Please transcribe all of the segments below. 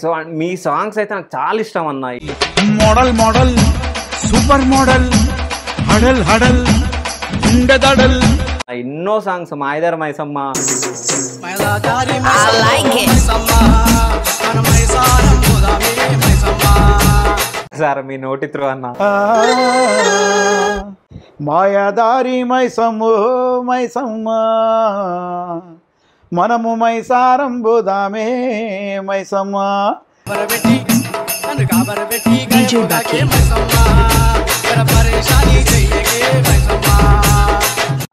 So మీ songs అయితే నాకు చాలా ఇష్టం అన్నాయి మోడల్ మోడల్ సూపర్ మోడల్ హడల్ హడల్ ఉండదడల్ ఎన్నో సాంగ్స్ మాయదర్ మైసమ్మ సార్ మీ నోటి త్రూ అన్న మాయాదారి మైసమ్మ మైసమ్మ మనము మైసారంబుదామే మైసమ్మ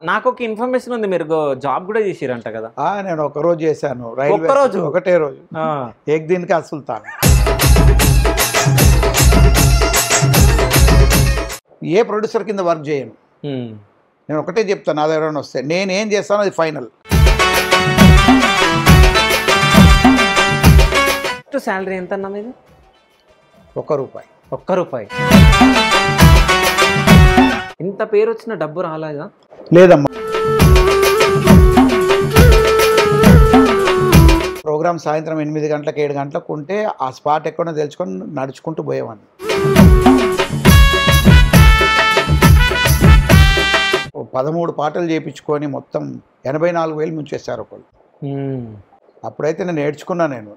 నాకు ఒక ఇన్ఫర్మేషన్ ఉంది మీరు జాబ్ కూడా చేసిరంట కదా నేను ఒక రోజు చేశాను రైల్వే రోజు ఒకటే రోజు ఏక్ దీనికి అసుల్తాను ఏ ప్రొడ్యూసర్ కింద వర్క్ చేయను నేను ఒకటే చెప్తాను నా దగ్గర వస్తే నేనేం చేస్తాను అది ఫైనల్ ఫస్ట్ శాలరీ ఎంత అన్నా మీది ఒక రూపాయి ఒక్క రూపాయి ఇంత పేరు వచ్చిన డబ్బు రాలేదా లేదమ్మా ప్రోగ్రామ్ సాయంత్రం ఎనిమిది గంటలకు ఏడు గంటలకు ఉంటే ఆ స్పాట్ ఎక్కడో తెలుసుకొని నడుచుకుంటూ పోయేవాడిని పదమూడు పాటలు చేయించుకొని మొత్తం ఎనభై నాలుగు వేలు ముంచేస్తారు ఒకళ్ళు అప్పుడైతే నేను నేర్చుకున్నా నేను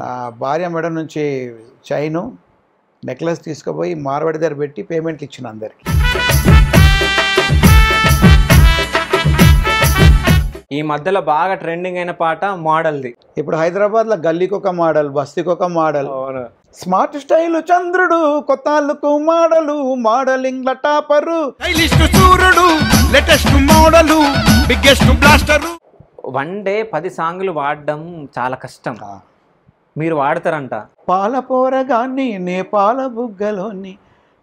నా భార్య మెడ నుంచి చైను నెక్లెస్ తీసుకుపోయి మార్వాడి దగ్గర పెట్టి పేమెంట్లు ఇచ్చిన అందరికి ఈ మధ్యలో బాగా ట్రెండింగ్ అయిన పాట మోడల్ది ఇప్పుడు హైదరాబాద్ లో గల్లీకొక మోడల్ బస్తికొక మోడల్ స్మార్ట్ స్టైల్ చంద్రుడు కొత్త మోడలు మోడలింగ్ లటాపరు సూర్యుడు latest model biggest blaster one day పది సాంగ్లు వాడడం చాలా కష్టం మీరు వాడతారంట పాల పోరగాన్ని నే పాల బుగ్గలోని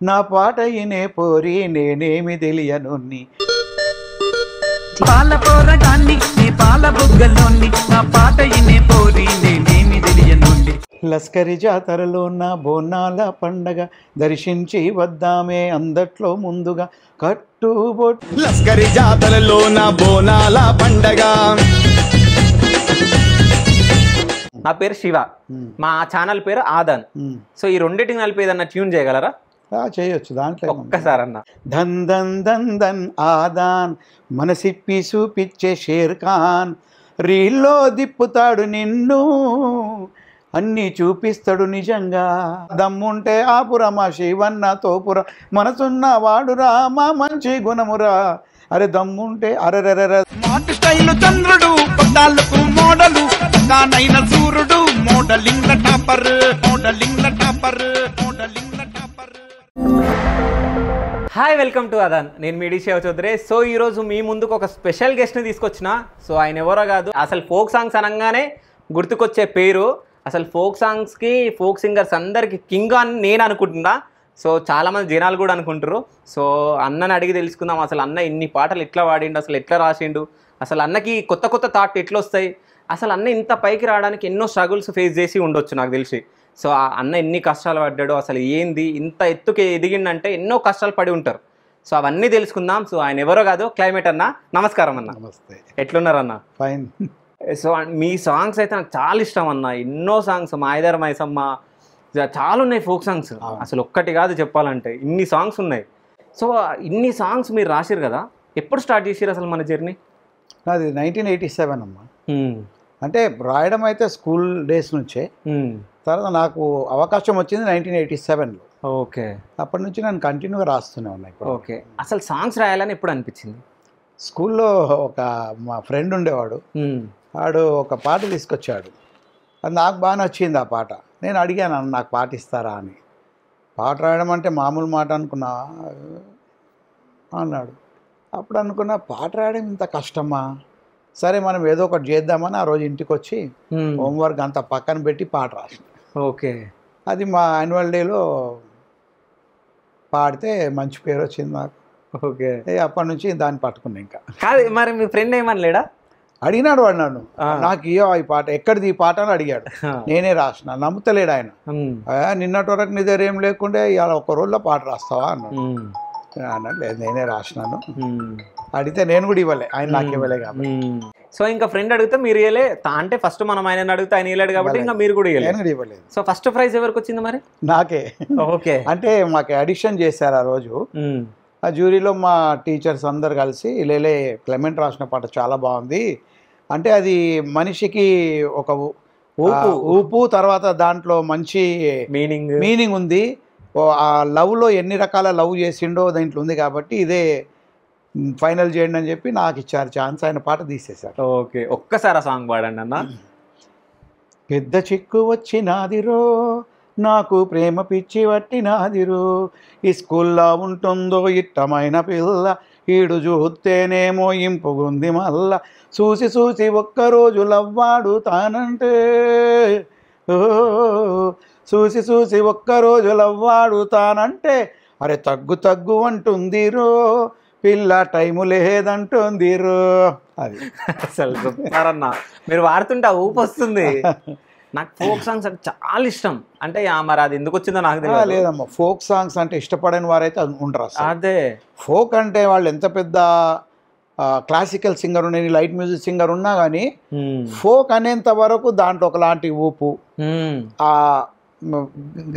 నా పాట ఇనే పోరి నేనేమి తెలియను పాల పోరగాన్ని నీ పాల బుగ్గలోని నా పాట ఇనే పోరి నేనేమి తెలియనుండి లస్కరి జాతరలో నా బోనాల పండగ దర్శించి వద్దామే అందట్లో ముందుగా కట్టు లస్కరి జాతరలో నా బోనాల పండగ నా పేరు శివ మా ఛానల్ పేరు ఆదాన్ సో ఈ రెండింటిని కలిపి ఏదన్నా ట్యూన్ చేయగలరా చేయొచ్చు దాంట్లో అన్న ధన్ ధన్ ధన్ ధన్ ఆదాన్ మనసిప్పి పిచ్చే షేర్ ఖాన్ రీల్లో దిప్పుతాడు నిన్ను అన్నీ చూపిస్తాడు నిజంగా దమ్ముంటే ఆపురమా శివన్న తోపుర మనసున్న వాడురా మా మంచి గుణమురా అరే దమ్ముంటే అరెరెరెర మాట స్టైల్ చంద్రుడు పట్టాలకు మోడలు సూర్యుడు modelling topper modelling topper modelling hi welcome to అదాన్ నేను మీడి శివ చౌదరి సో ఈరోజు మీ ముందుకు ఒక స్పెషల్ గెస్ట్ని తీసుకొచ్చిన సో ఆయన ఎవరో కాదు అసలు ఫోక్ సాంగ్స్ అనగానే గుర్తుకొచ్చే పేరు అసలు ఫోక్ సాంగ్స్కి ఫోక్ సింగర్స్ అందరికీ కింగ్ అని నేను అనుకుంటున్నా సో చాలామంది జనాలు కూడా అనుకుంటారు సో అన్నని అడిగి తెలుసుకుందాం అసలు అన్న ఇన్ని పాటలు ఎట్లా పాడిండు అసలు ఎట్లా రాసిండు అసలు అన్నకి కొత్త కొత్త థాట్ ఎట్లొస్తాయి వస్తాయి అసలు అన్న ఇంత పైకి రావడానికి ఎన్నో స్ట్రగుల్స్ ఫేస్ చేసి ఉండొచ్చు నాకు తెలిసి సో ఆ అన్న ఎన్ని కష్టాలు పడ్డాడు అసలు ఏంది ఇంత ఎత్తుకి ఎదిగిండంటే ఎన్నో కష్టాలు పడి ఉంటారు సో అవన్నీ తెలుసుకుందాం సో ఆయన ఎవరో కాదు క్లైమేట్ అన్న నమస్కారం అన్న నమస్తే ఎట్లున్నారన్న ఫైన్ సో మీ సాంగ్స్ అయితే నాకు చాలా ఇష్టం అన్న ఎన్నో సాంగ్స్ మాయదార మైసమ్మ చాలా ఉన్నాయి ఫోక్ సాంగ్స్ అసలు ఒక్కటి కాదు చెప్పాలంటే ఇన్ని సాంగ్స్ ఉన్నాయి సో ఇన్ని సాంగ్స్ మీరు రాసిరు కదా ఎప్పుడు స్టార్ట్ చేసారు అసలు మన జర్నీ నాది నైన్టీన్ ఎయిటీ సెవెన్ అమ్మా అంటే రాయడం అయితే స్కూల్ డేస్ నుంచే తర్వాత నాకు అవకాశం వచ్చింది నైన్టీన్ ఎయిటీ సెవెన్లో ఓకే అప్పటి నుంచి నేను కంటిన్యూగా రాస్తూనే ఉన్నాయి ఓకే అసలు సాంగ్స్ రాయాలని ఎప్పుడు అనిపించింది స్కూల్లో ఒక మా ఫ్రెండ్ ఉండేవాడు వాడు ఒక పాట తీసుకొచ్చాడు అది నాకు బాగా నచ్చింది ఆ పాట నేను అడిగాను అన్న నాకు పాట ఇస్తారా అని పాట రాయడం అంటే మామూలు మాట అనుకున్నా అన్నాడు అప్పుడు అనుకున్నా పాట రాయడం ఇంత కష్టమా సరే మనం ఏదో ఒకటి చేద్దామని ఆ రోజు ఇంటికి వచ్చి హోంవర్క్ అంతా పక్కన పెట్టి పాట రాసిన ఓకే అది మా యాన్యువల్ డేలో పాడితే మంచి పేరు వచ్చింది నాకు ఓకే అప్పటి నుంచి దాన్ని పట్టుకున్నా ఇంకా కాదు మరి మీ ఫ్రెండ్ ఏమనలేడా అడిగినాడు వాడు నన్ను నాకు ఇయో ఈ పాట ఎక్కడిది ఈ పాట అని అడిగాడు నేనే రాసిన నమ్ముతలేడు ఆయన నిన్నటి వరకు నీ దగ్గర ఏం లేకుండే ఇవాళ ఒక రోజులో పాట రాస్తావా అన్నాడు లేదు నేనే రాసినాను అడిగితే నేను కూడా ఇవ్వలే ఆయన నాకు ఇవ్వలే కాబట్టి సో ఇంకా ఫ్రెండ్ అడిగితే మీరు ఇవ్వలే అంటే ఫస్ట్ మనం ఆయన అడిగితే ఆయన ఇవ్వలేడు కాబట్టి ఇంకా మీరు కూడా ఇవ్వలేదు సో ఫస్ట్ ప్రైజ్ ఎవరికి వచ్చింది మరి నాకే ఓకే అంటే మాకు అడిక్షన్ చేశారు ఆ రోజు ఆ జ్యూరీలో మా టీచర్స్ అందరు కలిసి లేలే క్లెమెంట్ రాసిన పాట చాలా బాగుంది అంటే అది మనిషికి ఒక ఊపు ఊపు తర్వాత దాంట్లో మంచి మీనింగ్ మీనింగ్ ఉంది ఆ లవ్లో ఎన్ని రకాల లవ్ చేసిండో దీంట్లో ఉంది కాబట్టి ఇదే ఫైనల్ చేయండి అని చెప్పి నాకు ఇచ్చారు ఛాన్స్ ఆయన పాట తీసేశారు ఓకే ఒక్కసారి ఆ సాంగ్ పాడండి అన్న పెద్ద చిక్కు వచ్చినాదిరో నాకు ప్రేమ పిచ్చి పట్టినాదిరో ఈ స్కూల్లో ఉంటుందో ఇట్టమైన పిల్ల ఈడు చూస్తేనేమో ఇంపుగుంది మల్ల చూసి చూసి ఒక్కరోజు లవ్వాడు తానంటే చూసి చూసి ఒక్కరోజు లవ్వాడు తానంటే అరే తగ్గు తగ్గు అంటుందిరో పిల్ల టైము లేదంటుంది అది అసలు మీరు వాడుతుంటే ఊపు వస్తుంది నాకు ఫోక్ సాంగ్స్ అంటే చాలా ఇష్టం అంటే మరి అది ఎందుకు వచ్చిందో నాకు తెలియదు లేదమ్మా ఫోక్ సాంగ్స్ అంటే ఇష్టపడని వారైతే ఉండరు అదే ఫోక్ అంటే వాళ్ళు ఎంత పెద్ద క్లాసికల్ సింగర్ ఉన్నాయి లైట్ మ్యూజిక్ సింగర్ ఉన్నా కానీ ఫోక్ అనేంత వరకు దాంట్లో ఒకలాంటి ఊపు ఆ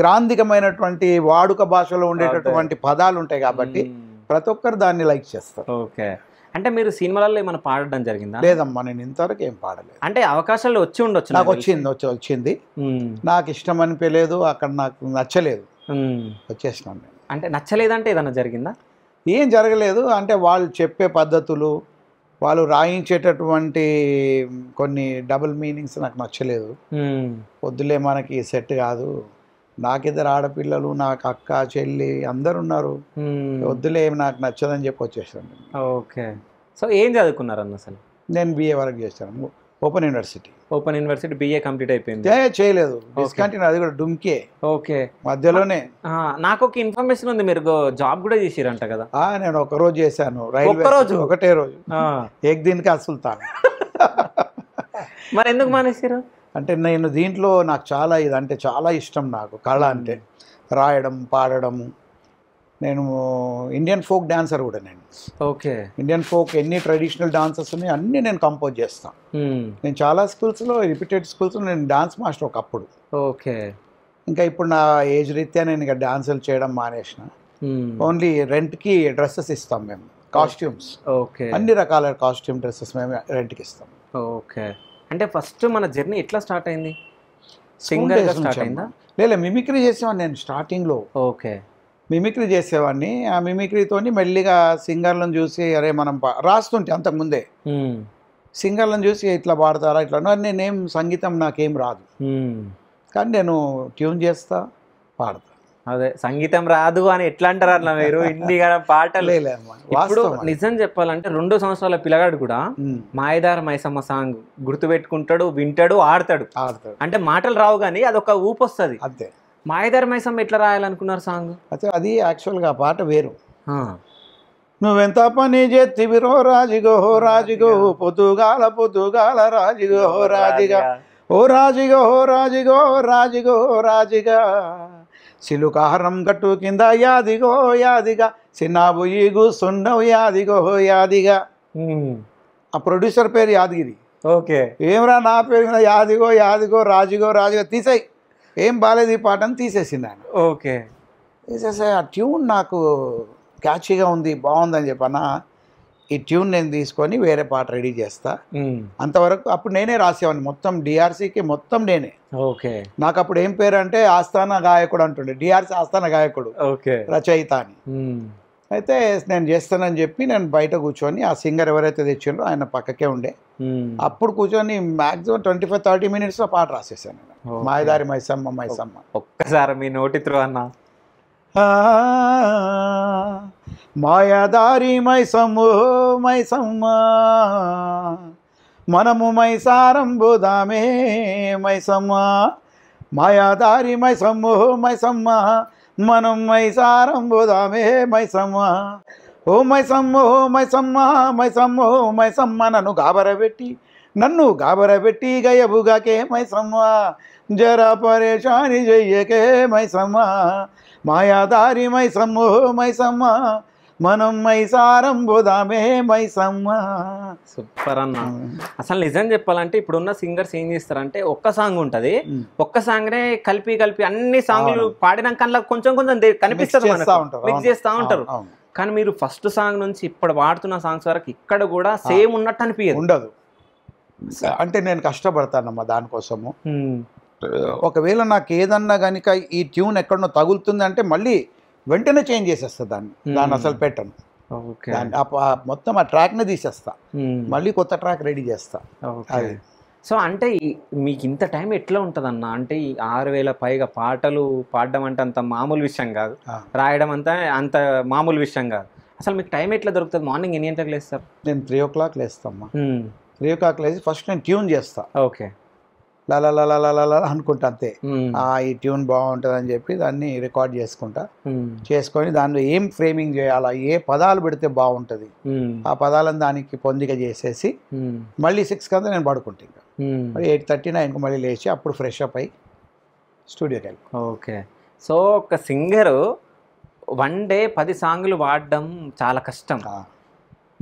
గ్రాంధికమైనటువంటి వాడుక భాషలో ఉండేటటువంటి పదాలు ఉంటాయి కాబట్టి ప్రతి ఒక్కరు దాన్ని లైక్ చేస్తారు ఓకే అంటే మీరు సినిమాలలో ఏమైనా పాడడం జరిగిందా లేదమ్మా నేను ఇంతవరకు ఏం పాడలేదు అంటే అవకాశాలు వచ్చి ఉండొచ్చు నాకు వచ్చింది వచ్చి వచ్చింది నాకు ఇష్టం అనిపించలేదు అక్కడ నాకు నచ్చలేదు వచ్చేసినాను నేను అంటే నచ్చలేదంటే ఏదైనా జరిగిందా ఏం జరగలేదు అంటే వాళ్ళు చెప్పే పద్ధతులు వాళ్ళు రాయించేటటువంటి కొన్ని డబుల్ మీనింగ్స్ నాకు నచ్చలేదు వద్దులే మనకి సెట్ కాదు నాకిద్దరు ఆడపిల్లలు నాకు అక్క చెల్లి అందరు ఉన్నారు వద్దులే నాకు నచ్చదని చెప్పి వచ్చేసాను ఓకే సో ఏం చదువుకున్నారు అన్న అసలు నేను బిఏ వరకు చేశాను open university open university BA complete అయిపోయింది చేయలేదు డిస్కంటిన్యూ అది కూడా డుమ్కే ఓకే మధ్యలోనే నాకు ఒక ఇన్ఫర్మేషన్ ఉంది మీరు జాబ్ కూడా చేసిరంట కదా నేను ఒక రోజు చేశాను రైల్వే రోజు ఒకటే రోజు ఏక్ దీనికి తాను మరి ఎందుకు మానేసారు అంటే నేను దీంట్లో నాకు చాలా ఇది అంటే చాలా ఇష్టం నాకు కళ అంటే రాయడం పాడడం నేను ఇండియన్ ఫోక్ డాన్సర్ కూడా నేను ఓకే ఇండియన్ ఫోక్ ఎన్ని ట్రెడిషనల్ డాన్సెస్ ఉన్నాయి అన్నీ నేను కంపోజ్ చేస్తాను నేను చాలా స్కూల్స్లో రిపీటెడ్ స్కూల్స్లో నేను డాన్స్ మాస్టర్ ఒకప్పుడు ఓకే ఇంకా ఇప్పుడు నా ఏజ్ రీత్యా నేను ఇంకా డాన్సులు చేయడం మానేసిన ఓన్లీ రెంట్కి డ్రెస్సెస్ ఇస్తాం మేము కాస్ట్యూమ్స్ ఓకే అన్ని రకాల కాస్ట్యూమ్ డ్రెస్సెస్ మేము రెంట్కి ఇస్తాం ఓకే అంటే ఫస్ట్ మన జర్నీ ఎట్లా స్టార్ట్ అయింది సింగర్ స్టార్ట్ అయిందా లేదా మిమిక్రీ చేసేవాడిని నేను స్టార్టింగ్లో ఓకే మిమిక్రీ చేసేవాడిని ఆ మిమిక్రీతో మెల్లిగా సింగర్లను చూసి అరే మనం రాస్తుంటే అంతకుముందే సింగర్లను చూసి ఇట్లా పాడతారా ఇట్లా నేనేం సంగీతం నాకేం రాదు కానీ నేను ట్యూన్ చేస్తా పాడతా అదే సంగీతం రాదు అని ఎట్లా అంటారు అట్లా మీరు ఇన్ని పాటలు నిజం చెప్పాలంటే రెండు సంవత్సరాల పిల్లగాడు కూడా మాయదార మైసమ్మ సాంగ్ గుర్తు పెట్టుకుంటాడు వింటాడు ఆడతాడు అంటే మాటలు రావు కానీ అదొక ఊపు వస్తుంది అంతే మాయదార మైసమ్మ ఎట్లా రాయాలనుకున్నారు సాంగ్ అయితే అది యాక్చువల్గా పాట వేరు నువ్వెంత పని చేతివిరో రాజుగో హో రాజుగో పొద్దుగాల పొద్దుగాల రాజుగో హో రాజుగా ఓ రాజుగో హో రాజుగో రాజిగో రాజుగా సిలుకాహారం గట్టు కింద యాదిగో యాదిగా ఈగు సున్నవు యాదిగో యాదిగా ఆ ప్రొడ్యూసర్ పేరు యాదగిరి ఓకే ఏమరా నా పేరు మీద యాదిగో యాదిగో రాజుగో రాజుగో తీసాయి ఏం బాగాలేదు ఈ పాట అని తీసేసింది ఆయన ఓకే తీసేసే ఆ ట్యూన్ నాకు క్యాచీగా ఉంది బాగుందని చెప్పన్నా ఈ ట్యూన్ నేను తీసుకొని వేరే పాట రెడీ చేస్తా అంతవరకు అప్పుడు నేనే రాసేవాడిని మొత్తం డిఆర్సీకి మొత్తం నేనే ఓకే నాకు అప్పుడు ఏం పేరు అంటే ఆస్థాన గాయకుడు అంటుండే డిఆర్సీ ఆస్థాన గాయకుడు ఓకే రచయిత అని అయితే నేను చేస్తానని చెప్పి నేను బయట కూర్చొని ఆ సింగర్ ఎవరైతే తెచ్చిండో ఆయన పక్కకే ఉండే అప్పుడు కూర్చొని maximum twenty five thirty minutes లో పాట రాసేసాను మాయదారి మైసమ్మ మైసమ్మ ఒక్కసారి మీ నోటి త్రో అన్నా మాయాదారి మైసము మైసమ్మ మనము మైసారంబుదామే మైసమ్మ మాయాదారి మై మైసమ్మ మనం మై మైసమ్మ ఓ మై ఓ మై మైసమ్మ మై మైసమ్మ నన్ను గాబరబెట్టి నన్ను గాబరబెట్టి గయబుగాకే మైసమ్మ జరా పరేషాని మై మైసమ్మ మాయాదారి మై సమ్మ మనం మై మైసారం పోదామే సమ్మ సూపర్ అన్న అసలు నిజం చెప్పాలంటే ఇప్పుడున్న సింగర్స్ ఏం చేస్తారంటే ఒక్క సాంగ్ ఉంటుంది ఒక్క సాంగ్నే కలిపి కలిపి అన్ని సాంగ్లు పాడినాక కొంచెం కొంచెం కనిపిస్తుంది మిక్స్ చేస్తూ ఉంటారు కానీ మీరు ఫస్ట్ సాంగ్ నుంచి ఇప్పుడు పాడుతున్న సాంగ్స్ వరకు ఇక్కడ కూడా సేమ్ ఉన్నట్టు అనిపించదు ఉండదు అంటే నేను కష్టపడతానమ్మా దానికోసము ఒకవేళ నాకు ఏదన్నా కనుక ఈ ట్యూన్ ఎక్కడన్నా తగులుతుంది అంటే మళ్ళీ వెంటనే చేంజ్ చేసేస్తా దాన్ని దాన్ని అసలు పెట్టను మొత్తం ఆ ట్రాక్ని తీసేస్తా మళ్ళీ కొత్త ట్రాక్ రెడీ చేస్తా అది సో అంటే మీకు ఇంత టైం ఎట్లా ఉంటుంది అన్న అంటే ఈ ఆరు వేల పైగా పాటలు పాడడం అంటే అంత మామూలు విషయం కాదు రాయడం అంతా అంత మామూలు విషయం కాదు అసలు మీకు టైం ఎట్లా దొరుకుతుంది మార్నింగ్ ఎన్ని గంటలకు లేస్తారు నేను త్రీ ఓ క్లాక్ లేస్తామ్మా త్రీ ఓ క్లాక్ లేచి ఫస్ట్ నేను ట్యూన్ చేస్తా ఓకే అనుకుంటా అంతే ఆ ఈ ట్యూన్ బాగుంటుంది అని చెప్పి దాన్ని రికార్డ్ చేసుకుంటా చేసుకొని దానిలో ఏం ఫ్రేమింగ్ చేయాలా ఏ పదాలు పెడితే బాగుంటుంది ఆ పదాలను దానికి పొందిక చేసేసి మళ్ళీ సిక్స్ కంతా నేను పడుకుంటా ఇంకా మరి ఎయిట్ థర్టీ నైన్కి మళ్ళీ లేచి అప్పుడు ఫ్రెష్ అప్ అయ్యి స్టూడియోకి వెళ్ళి ఓకే సో ఒక సింగరు వన్ డే పది సాంగ్లు వాడడం చాలా కష్టం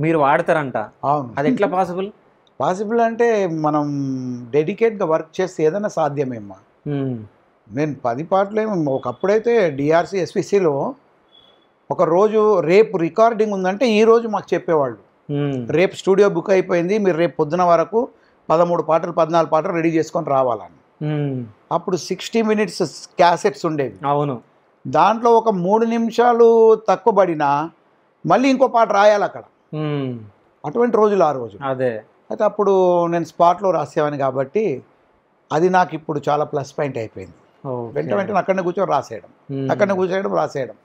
మీరు వాడతారంట అవును అది ఎట్లా పాసిబుల్ పాసిబుల్ అంటే మనం డెడికేట్గా వర్క్ చేస్తే ఏదైనా సాధ్యమేమ్మా నేను పది పాటలు ఏమి ఒకప్పుడైతే డిఆర్సీ ఎస్పీసీలో ఒక రోజు రేపు రికార్డింగ్ ఉందంటే ఈ రోజు మాకు చెప్పేవాళ్ళు రేపు స్టూడియో బుక్ అయిపోయింది మీరు రేపు పొద్దున వరకు పదమూడు పాటలు పద్నాలుగు పాటలు రెడీ చేసుకొని రావాలని అప్పుడు సిక్స్టీ మినిట్స్ క్యాసెట్స్ ఉండేవి అవును దాంట్లో ఒక మూడు నిమిషాలు తక్కువ పడినా మళ్ళీ ఇంకో పాట రాయాలి అక్కడ అటువంటి రోజులు ఆ రోజు అదే అయితే అప్పుడు నేను స్పాట్లో రాసేవాని కాబట్టి అది నాకు ఇప్పుడు చాలా ప్లస్ పాయింట్ అయిపోయింది వెంట వెంటనే అక్కడనే కూర్చొని రాసేయడం అక్కడనే కూర్చోయడం రాసేయడం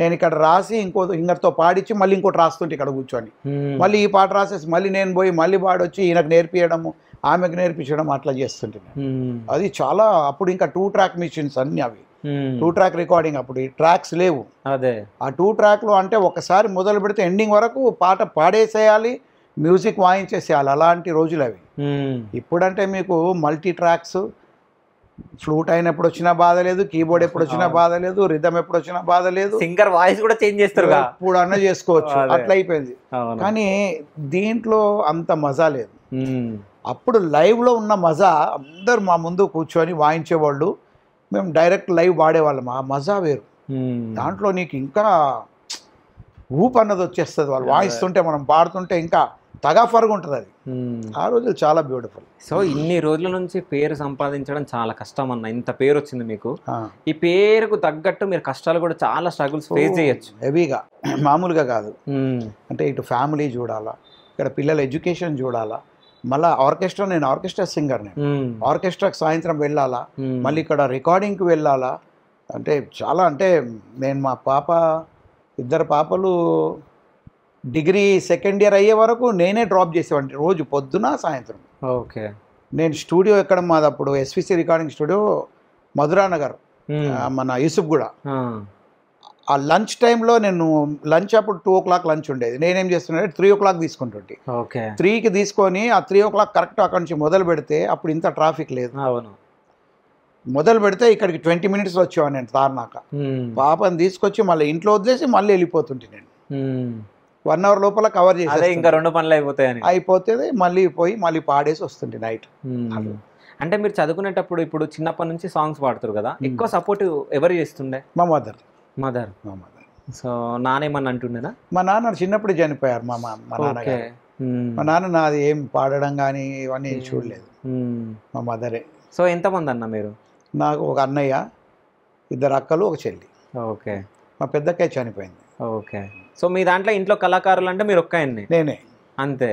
నేను ఇక్కడ రాసి ఇంకో ఇంకతో పాడిచ్చి మళ్ళీ ఇంకోటి రాస్తుంటే ఇక్కడ కూర్చొని మళ్ళీ ఈ పాట రాసేసి మళ్ళీ నేను పోయి మళ్ళీ పాడొచ్చి ఈయనకు నేర్పించడము ఆమెకు నేర్పించడం అట్లా చేస్తుంటే అది చాలా అప్పుడు ఇంకా టూ ట్రాక్ మిషన్స్ అన్నీ అవి టూ ట్రాక్ రికార్డింగ్ అప్పుడు ఈ ట్రాక్స్ లేవు అదే ఆ టూ ట్రాక్లో అంటే ఒకసారి మొదలు పెడితే ఎండింగ్ వరకు పాట పాడేసేయాలి మ్యూజిక్ వాయించేసేయాలి అలాంటి రోజులు అవి ఇప్పుడంటే మీకు మల్టీ ట్రాక్స్ ఫ్లూట్ అయిన ఎప్పుడు వచ్చినా బాధ లేదు కీబోర్డ్ ఎప్పుడు వచ్చినా బాధ లేదు రిధమ్ ఎప్పుడు వచ్చినా బాధ లేదు సింగర్ వాయిస్ కూడా చేంజ్ చేస్తారు ఇప్పుడు అన్న చేసుకోవచ్చు అట్లా అయిపోయింది కానీ దీంట్లో అంత మజా లేదు అప్పుడు లైవ్లో ఉన్న మజా అందరు మా ముందు కూర్చొని వాయించేవాళ్ళు మేము డైరెక్ట్ లైవ్ వాడేవాళ్ళం ఆ మజా వేరు దాంట్లో నీకు ఇంకా ఊపు అన్నది వచ్చేస్తుంది వాళ్ళు వాయిస్తుంటే మనం పాడుతుంటే ఇంకా తగాఫర్గా ఉంటుంది అది ఆ రోజులు చాలా బ్యూటిఫుల్ సో ఇన్ని రోజుల నుంచి పేరు సంపాదించడం చాలా కష్టం అన్న ఇంత పేరు వచ్చింది మీకు ఈ పేరుకు తగ్గట్టు మీరు కష్టాలు కూడా చాలా స్ట్రగుల్స్ ఫేస్ చేయొచ్చు హెవీగా మామూలుగా కాదు అంటే ఇటు ఫ్యామిలీ చూడాలా ఇక్కడ పిల్లల ఎడ్యుకేషన్ చూడాలా మళ్ళీ ఆర్కెస్ట్రా నేను ఆర్కెస్ట్రా సింగర్ని ఆర్కెస్ట్రాకి సాయంత్రం వెళ్ళాలా మళ్ళీ ఇక్కడ రికార్డింగ్కి వెళ్ళాలా అంటే చాలా అంటే నేను మా పాప ఇద్దరు పాపలు డిగ్రీ సెకండ్ ఇయర్ అయ్యే వరకు నేనే డ్రాప్ చేసేవాడిని రోజు పొద్దున సాయంత్రం ఓకే నేను స్టూడియో ఎక్కడ మాది అప్పుడు SVC recording studio Madhura Nagar మన యూసుఫ్ కూడా ఆ లంచ్ టైంలో నేను లంచ్ అప్పుడు టూ ఓ క్లాక్ లంచ్ ఉండేది నేనేం చేస్తున్నాడు త్రీ ఓ క్లాక్ తీసుకుంటుంటే త్రీకి తీసుకొని ఆ త్రీ ఓ క్లాక్ కరెక్ట్ అక్కడి నుంచి మొదలు పెడితే అప్పుడు ఇంత ట్రాఫిక్ లేదు అవును మొదలు పెడితే ఇక్కడికి ట్వంటీ మినిట్స్ వచ్చేవాడిని నేను తారనాక పాపని తీసుకొచ్చి మళ్ళీ ఇంట్లో వదిలేసి మళ్ళీ వెళ్ళిపోతుంటే నేను వన్ అవర్ లోపల కవర్ చేసి ఇంకా రెండు పనులు అయిపోతాయని అయిపోతుంది మళ్ళీ పోయి మళ్ళీ పాడేసి వస్తుంది నైట్ అంటే మీరు చదువుకునేటప్పుడు ఇప్పుడు చిన్నప్పటి నుంచి సాంగ్స్ పాడుతారు కదా ఎక్కువ సపోర్ట్ ఎవరు చేస్తుండే మా మదర్ మదర్ మా మదర్ సో నానేమన్నా అంటుండేనా మా నాన్న చిన్నప్పుడు చనిపోయారు మా మా నాన్న మా నాన్న నాది ఏం పాడడం కానీ ఇవన్నీ చూడలేదు మా మదరే సో ఎంతమంది అన్న మీరు నాకు ఒక అన్నయ్య ఇద్దరు అక్కలు ఒక చెల్లి ఓకే మా పెద్దక్కయ్య చనిపోయింది ఓకే సో మీ దాంట్లో ఇంట్లో కళాకారులు అంటే మీరు ఒక్క ఆయన్ని నేనే అంతే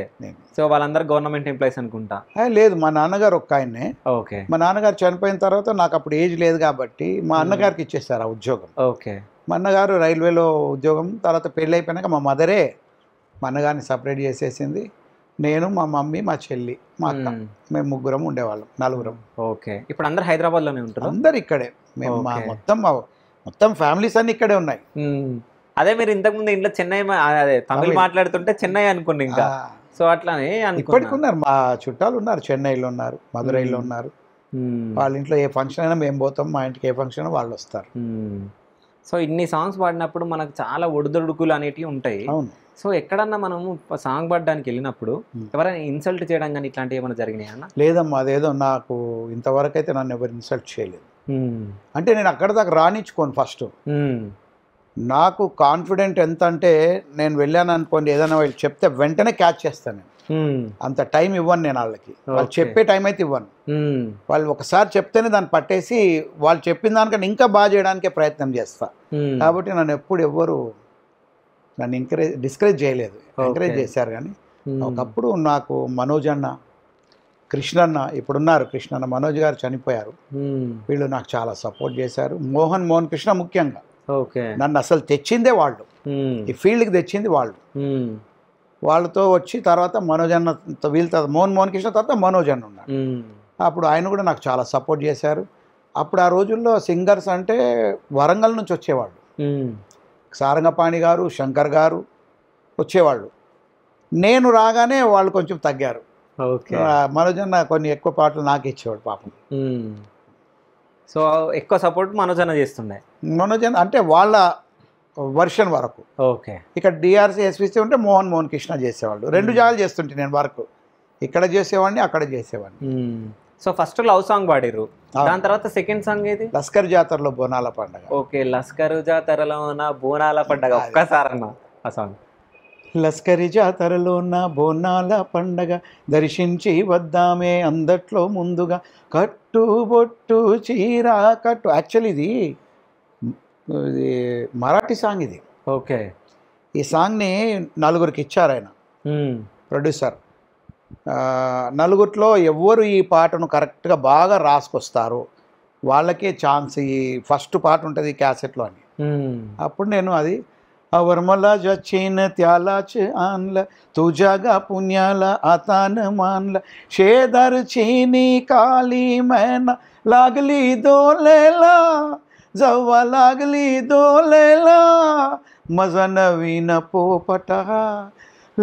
సో వాళ్ళందరూ గవర్నమెంట్ ఎంప్లాయీస్ అనుకుంటా లేదు మా నాన్నగారు ఒక్క ఆయన్నే ఓకే మా నాన్నగారు చనిపోయిన తర్వాత నాకు అప్పుడు ఏజ్ లేదు కాబట్టి మా అన్నగారికి ఇచ్చేస్తారు ఆ ఉద్యోగం ఓకే మా అన్నగారు రైల్వేలో ఉద్యోగం తర్వాత పెళ్ళి అయిపోయినాక మా మదరే మా అన్నగారిని సపరేట్ చేసేసింది నేను మా మమ్మీ మా చెల్లి మా అక్క మేము ముగ్గురం ఉండేవాళ్ళం నలుగురం ఓకే ఇప్పుడు అందరు హైదరాబాద్లోనే ఉంటారు అందరు ఇక్కడే మేము మా మొత్తం మొత్తం ఫ్యామిలీస్ అన్ని ఇక్కడే ఉన్నాయి అదే మీరు ఇంతకుముందు ఇంట్లో చెన్నై అదే తమిళ మాట్లాడుతుంటే చెన్నై అనుకోండి ఇంకా సో అట్లానే ఇప్పటికున్నారు మా చుట్టాలు ఉన్నారు చెన్నైలో ఉన్నారు మధురైలో ఉన్నారు వాళ్ళ ఇంట్లో ఏ ఫంక్షన్ అయినా మేము పోతాం మా ఇంటికి ఏ ఫంక్షన్ అయినా వాళ్ళు వస్తారు సో ఇన్ని సాంగ్స్ పాడినప్పుడు మనకు చాలా ఒడిదొడుకులు అనేటివి ఉంటాయి సో ఎక్కడన్నా మనము సాంగ్ పాడడానికి వెళ్ళినప్పుడు ఎవరైనా ఇన్సల్ట్ చేయడం కానీ ఇట్లాంటివి ఏమైనా జరిగినాయన్నా లేదమ్మా అదేదో నాకు ఇంతవరకు అయితే నన్ను ఎవరు ఇన్సల్ట్ చేయలేదు అంటే నేను అక్కడ దాకా రాణించుకోను ఫస్ట్ నాకు కాన్ఫిడెంట్ ఎంత అంటే నేను వెళ్ళాను అనుకోండి ఏదైనా వాళ్ళు చెప్తే వెంటనే క్యాచ్ చేస్తాను అంత టైం ఇవ్వను నేను వాళ్ళకి వాళ్ళు చెప్పే టైం అయితే ఇవ్వను వాళ్ళు ఒకసారి చెప్తేనే దాన్ని పట్టేసి వాళ్ళు చెప్పిన దానికన్నా ఇంకా బాగా చేయడానికే ప్రయత్నం చేస్తా కాబట్టి నన్ను ఎప్పుడు ఎవ్వరు నన్ను ఎంకరేజ్ డిస్కరేజ్ చేయలేదు ఎంకరేజ్ చేశారు కానీ ఒకప్పుడు నాకు మనోజ్ అన్న కృష్ణన్న ఇప్పుడున్నారు కృష్ణన్న మనోజ్ గారు చనిపోయారు వీళ్ళు నాకు చాలా సపోర్ట్ చేశారు మోహన్ మోహన్ కృష్ణ ముఖ్యంగా నన్ను అసలు తెచ్చిందే వాళ్ళు ఈ ఫీల్డ్కి తెచ్చింది వాళ్ళు వాళ్ళతో వచ్చి తర్వాత మనోజ్ అన్న వీళ్ళ తర్వాత మోహన్ మోహన్ కృష్ణ తర్వాత మనోజ్ అన్న ఉన్నాడు అప్పుడు ఆయన కూడా నాకు చాలా సపోర్ట్ చేశారు అప్పుడు ఆ రోజుల్లో సింగర్స్ అంటే వరంగల్ నుంచి వచ్చేవాళ్ళు సారంగపాణి గారు శంకర్ గారు వచ్చేవాళ్ళు నేను రాగానే వాళ్ళు కొంచెం తగ్గారు మనోజ్ అన్న కొన్ని ఎక్కువ పాటలు నాకు ఇచ్చేవాడు పాపం సో ఎక్కువ సపోర్ట్ మనోజన చేస్తుండే మనోజన అంటే వాళ్ళ వర్షన్ వరకు ఓకే ఇక్కడ డిఆర్సీ ఎస్పీసీ ఉంటే మోహన్ మోహన్ కృష్ణ చేసేవాళ్ళు రెండు hmm. జాగాలు చేస్తుంటే నేను వరకు ఇక్కడ చేసేవాడిని అక్కడ చేసేవాడిని hmm. So first love song పాడిరు దాని తర్వాత సెకండ్ సాంగ్ ఏది లస్కర్ జాతరలో బోనాల పండగ ఓకే లస్కర్ ఉన్న బోనాల పండగ ఒక్కసారి అన్న ఆ సాంగ్ లస్కరి ఉన్న బోనాల పండగ దర్శించి వద్దామే అందట్లో ముందుగా కట్టు బొట్టు చీర కట్టు యాక్చువల్ ఇది ఇది మరాఠీ సాంగ్ ఇది ఓకే ఈ సాంగ్ని నలుగురికి ఇచ్చారు ఆయన ప్రొడ్యూసర్ నలుగురిలో ఎవరు ఈ పాటను కరెక్ట్గా బాగా రాసుకొస్తారు వాళ్ళకే ఛాన్స్ ఈ ఫస్ట్ పాట ఉంటుంది క్యాసెట్లో అని అప్పుడు నేను అది अवर मला जचेन त्यालाच आणलं तुझ्या गा पुण्याला आतान मानला शेदार चेनी काली मैना लागली दोलेला जव्वा लागली दोलेला मजा नवीन पोपटा